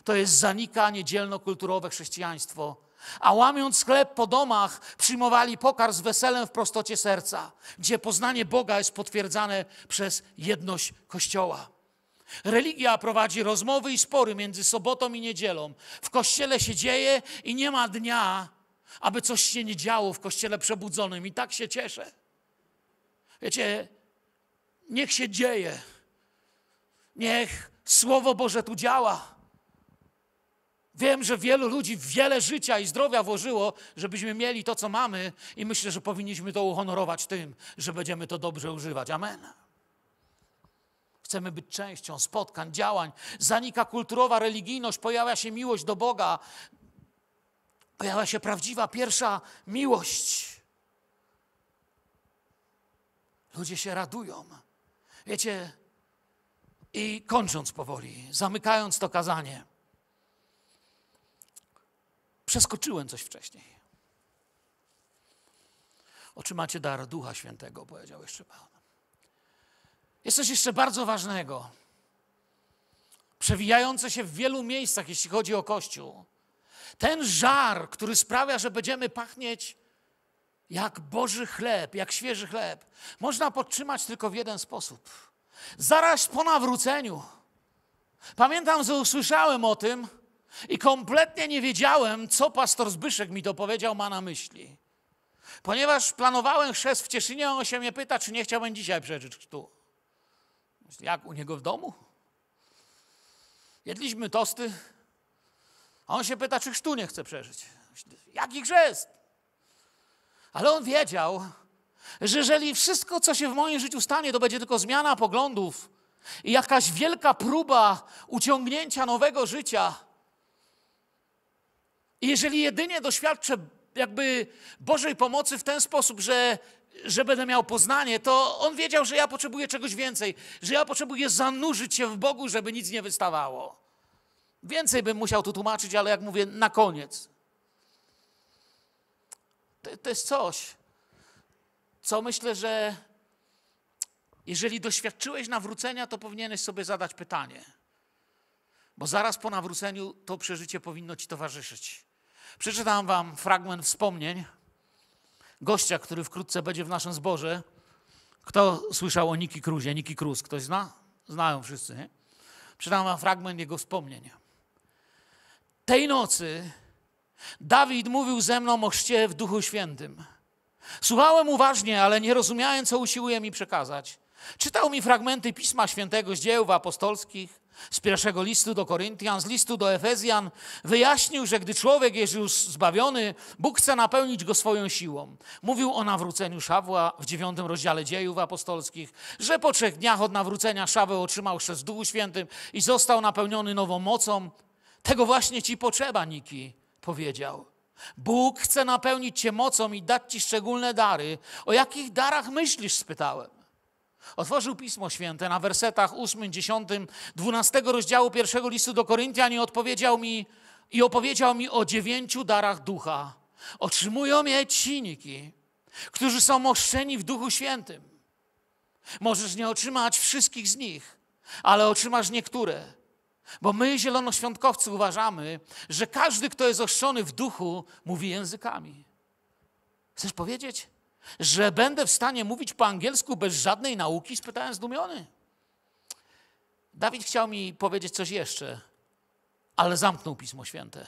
To jest zanikanie niedzielno kulturowe chrześcijaństwo. A łamiąc chleb po domach, przyjmowali pokar z weselem w prostocie serca, gdzie poznanie Boga jest potwierdzane przez jedność Kościoła. Religia prowadzi rozmowy i spory między sobotą i niedzielą. W kościele się dzieje i nie ma dnia, aby coś się nie działo w kościele przebudzonym. I tak się cieszę. Wiecie, niech się dzieje. Niech Słowo Boże tu działa. Wiem, że wielu ludzi wiele życia i zdrowia włożyło, żebyśmy mieli to, co mamy, i myślę, że powinniśmy to uhonorować tym, że będziemy to dobrze używać. Amen. Chcemy być częścią spotkań, działań. Zanika kulturowa religijność, pojawia się miłość do Boga, pojawia się prawdziwa pierwsza miłość. Ludzie się radują. Wiecie, i kończąc powoli, zamykając to kazanie. Przeskoczyłem coś wcześniej. Otrzymacie dar Ducha Świętego, powiedział jeszcze Pan. Jest coś jeszcze bardzo ważnego, przewijające się w wielu miejscach, jeśli chodzi o Kościół. Ten żar, który sprawia, że będziemy pachnieć jak Boży chleb, jak świeży chleb, można podtrzymać tylko w jeden sposób. Zaraz po nawróceniu. Pamiętam, że usłyszałem o tym i kompletnie nie wiedziałem, co pastor Zbyszek mi to powiedział, ma na myśli. Ponieważ planowałem chrzest w Cieszynie, on się mnie pyta, czy nie chciałbym dzisiaj przeżyć chrztu. Jak u niego w domu? Jedliśmy tosty, a on się pyta, czy chrztu nie chce przeżyć. Jaki chrzest? Ale on wiedział, że jeżeli wszystko, co się w moim życiu stanie, to będzie tylko zmiana poglądów i jakaś wielka próba uciągnięcia nowego życia, i jeżeli jedynie doświadczę jakby Bożej pomocy w ten sposób, że, że będę miał poznanie, to on wiedział, że ja potrzebuję czegoś więcej, że ja potrzebuję zanurzyć się w Bogu, żeby nic nie wystawało. Więcej bym musiał tu tłumaczyć, ale jak mówię, na koniec. To, to jest coś, co myślę, że jeżeli doświadczyłeś nawrócenia, to powinieneś sobie zadać pytanie. Bo zaraz po nawróceniu to przeżycie powinno ci towarzyszyć. Przeczytam wam fragment wspomnień gościa, który wkrótce będzie w naszym zborze. Kto słyszał o Niki Kruzie? Niki Cruz, ktoś zna? Znają wszyscy, nie? Przeczytam wam fragment jego wspomnień. Tej nocy Dawid mówił ze mną o chrzcie w Duchu Świętym. Słuchałem uważnie, ale nie rozumiałem, co usiłuje mi przekazać. Czytał mi fragmenty Pisma Świętego z dzieł apostolskich, z pierwszego listu do Koryntian, z listu do Efezjan, wyjaśnił, że gdy człowiek jest już zbawiony, Bóg chce napełnić go swoją siłą. Mówił o nawróceniu Szawła w dziewiątym rozdziale dziejów apostolskich, że po trzech dniach od nawrócenia Szaweł otrzymał chrzest Duchu Świętym i został napełniony nową mocą. Tego właśnie ci potrzeba, Niki, powiedział. Bóg chce napełnić cię mocą i dać ci szczególne dary. O jakich darach myślisz? spytałem. Otworzył Pismo Święte na wersetach 8, 10, 12 rozdziału pierwszego listu do Koryntian i odpowiedział mi i opowiedział mi o dziewięciu darach ducha. Otrzymują je ciniki, którzy są oszczeni w Duchu Świętym. Możesz nie otrzymać wszystkich z nich, ale otrzymasz niektóre. Bo my, zielonoświątkowcy, uważamy, że każdy, kto jest oszczony w duchu, mówi językami. Chcesz powiedzieć? że będę w stanie mówić po angielsku bez żadnej nauki? spytałem zdumiony. Dawid chciał mi powiedzieć coś jeszcze, ale zamknął Pismo Święte.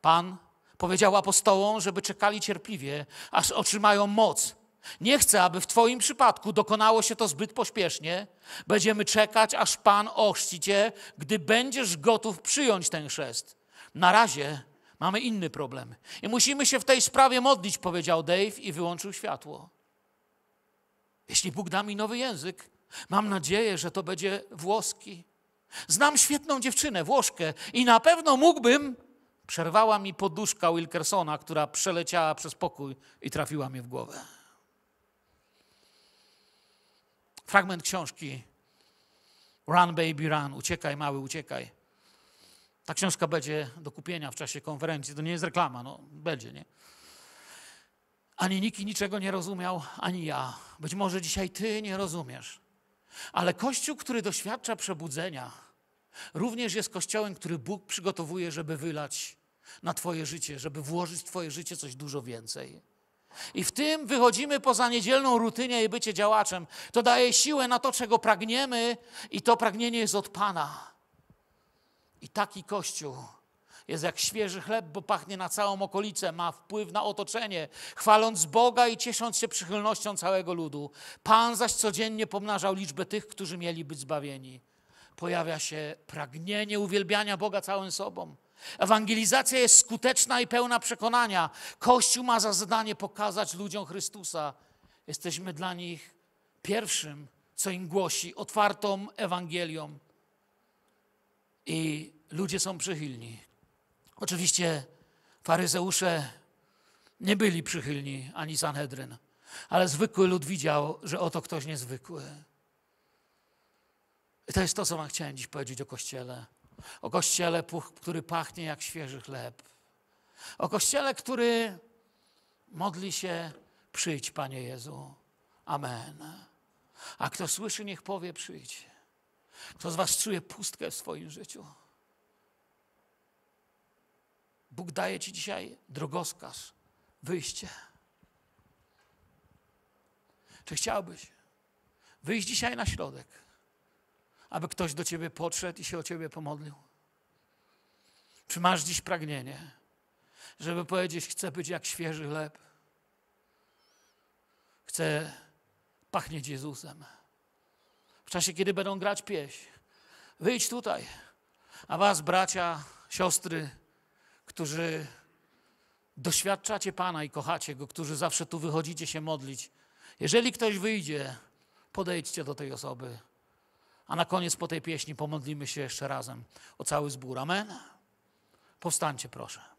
Pan powiedział apostołom, żeby czekali cierpliwie, aż otrzymają moc. Nie chcę, aby w Twoim przypadku dokonało się to zbyt pośpiesznie. Będziemy czekać, aż Pan ochrzci Cię, gdy będziesz gotów przyjąć ten chrzest. Na razie Mamy inny problem. I musimy się w tej sprawie modlić, powiedział Dave i wyłączył światło. Jeśli Bóg da mi nowy język, mam nadzieję, że to będzie włoski. Znam świetną dziewczynę, Włoszkę, i na pewno mógłbym. Przerwała mi poduszka Wilkersona, która przeleciała przez pokój i trafiła mi w głowę. Fragment książki Run, baby, run, uciekaj, mały, uciekaj ta książka będzie do kupienia w czasie konferencji. To nie jest reklama, no będzie, nie? Ani Niki niczego nie rozumiał, ani ja. Być może dzisiaj ty nie rozumiesz. Ale Kościół, który doświadcza przebudzenia, również jest Kościołem, który Bóg przygotowuje, żeby wylać na Twoje życie, żeby włożyć w Twoje życie coś dużo więcej. I w tym wychodzimy poza niedzielną rutynę i bycie działaczem. To daje siłę na to, czego pragniemy, i to pragnienie jest od Pana. I taki Kościół jest jak świeży chleb, bo pachnie na całą okolicę, ma wpływ na otoczenie, chwaląc Boga i ciesząc się przychylnością całego ludu. Pan zaś codziennie pomnażał liczbę tych, którzy mieli być zbawieni. Pojawia się pragnienie uwielbiania Boga całym sobą. Ewangelizacja jest skuteczna i pełna przekonania. Kościół ma za zadanie pokazać ludziom Chrystusa. Jesteśmy dla nich pierwszym, co im głosi, otwartą Ewangelią. I ludzie są przychylni. Oczywiście faryzeusze nie byli przychylni ani Sanhedryn, ale zwykły lud widział, że oto ktoś niezwykły. I to jest to, co wam chciałem dziś powiedzieć o Kościele. O Kościele, który pachnie jak świeży chleb. O Kościele, który modli się, przyjdź Panie Jezu. Amen. A kto słyszy, niech powie, przyjdź. Kto z was czuje pustkę w swoim życiu? Bóg daje Ci dzisiaj drogowskaz, wyjście. Czy chciałbyś wyjść dzisiaj na środek, aby ktoś do Ciebie podszedł i się o Ciebie pomodlił? Czy masz dziś pragnienie, żeby powiedzieć, chcę być jak świeży chleb? Chcę pachnieć Jezusem. W czasie, kiedy będą grać pieśń, wyjdź tutaj, a was, bracia, siostry, którzy doświadczacie Pana i kochacie Go, którzy zawsze tu wychodzicie się modlić, jeżeli ktoś wyjdzie, podejdźcie do tej osoby. A na koniec po tej pieśni pomodlimy się jeszcze razem o cały zbór. Amen? Powstańcie proszę.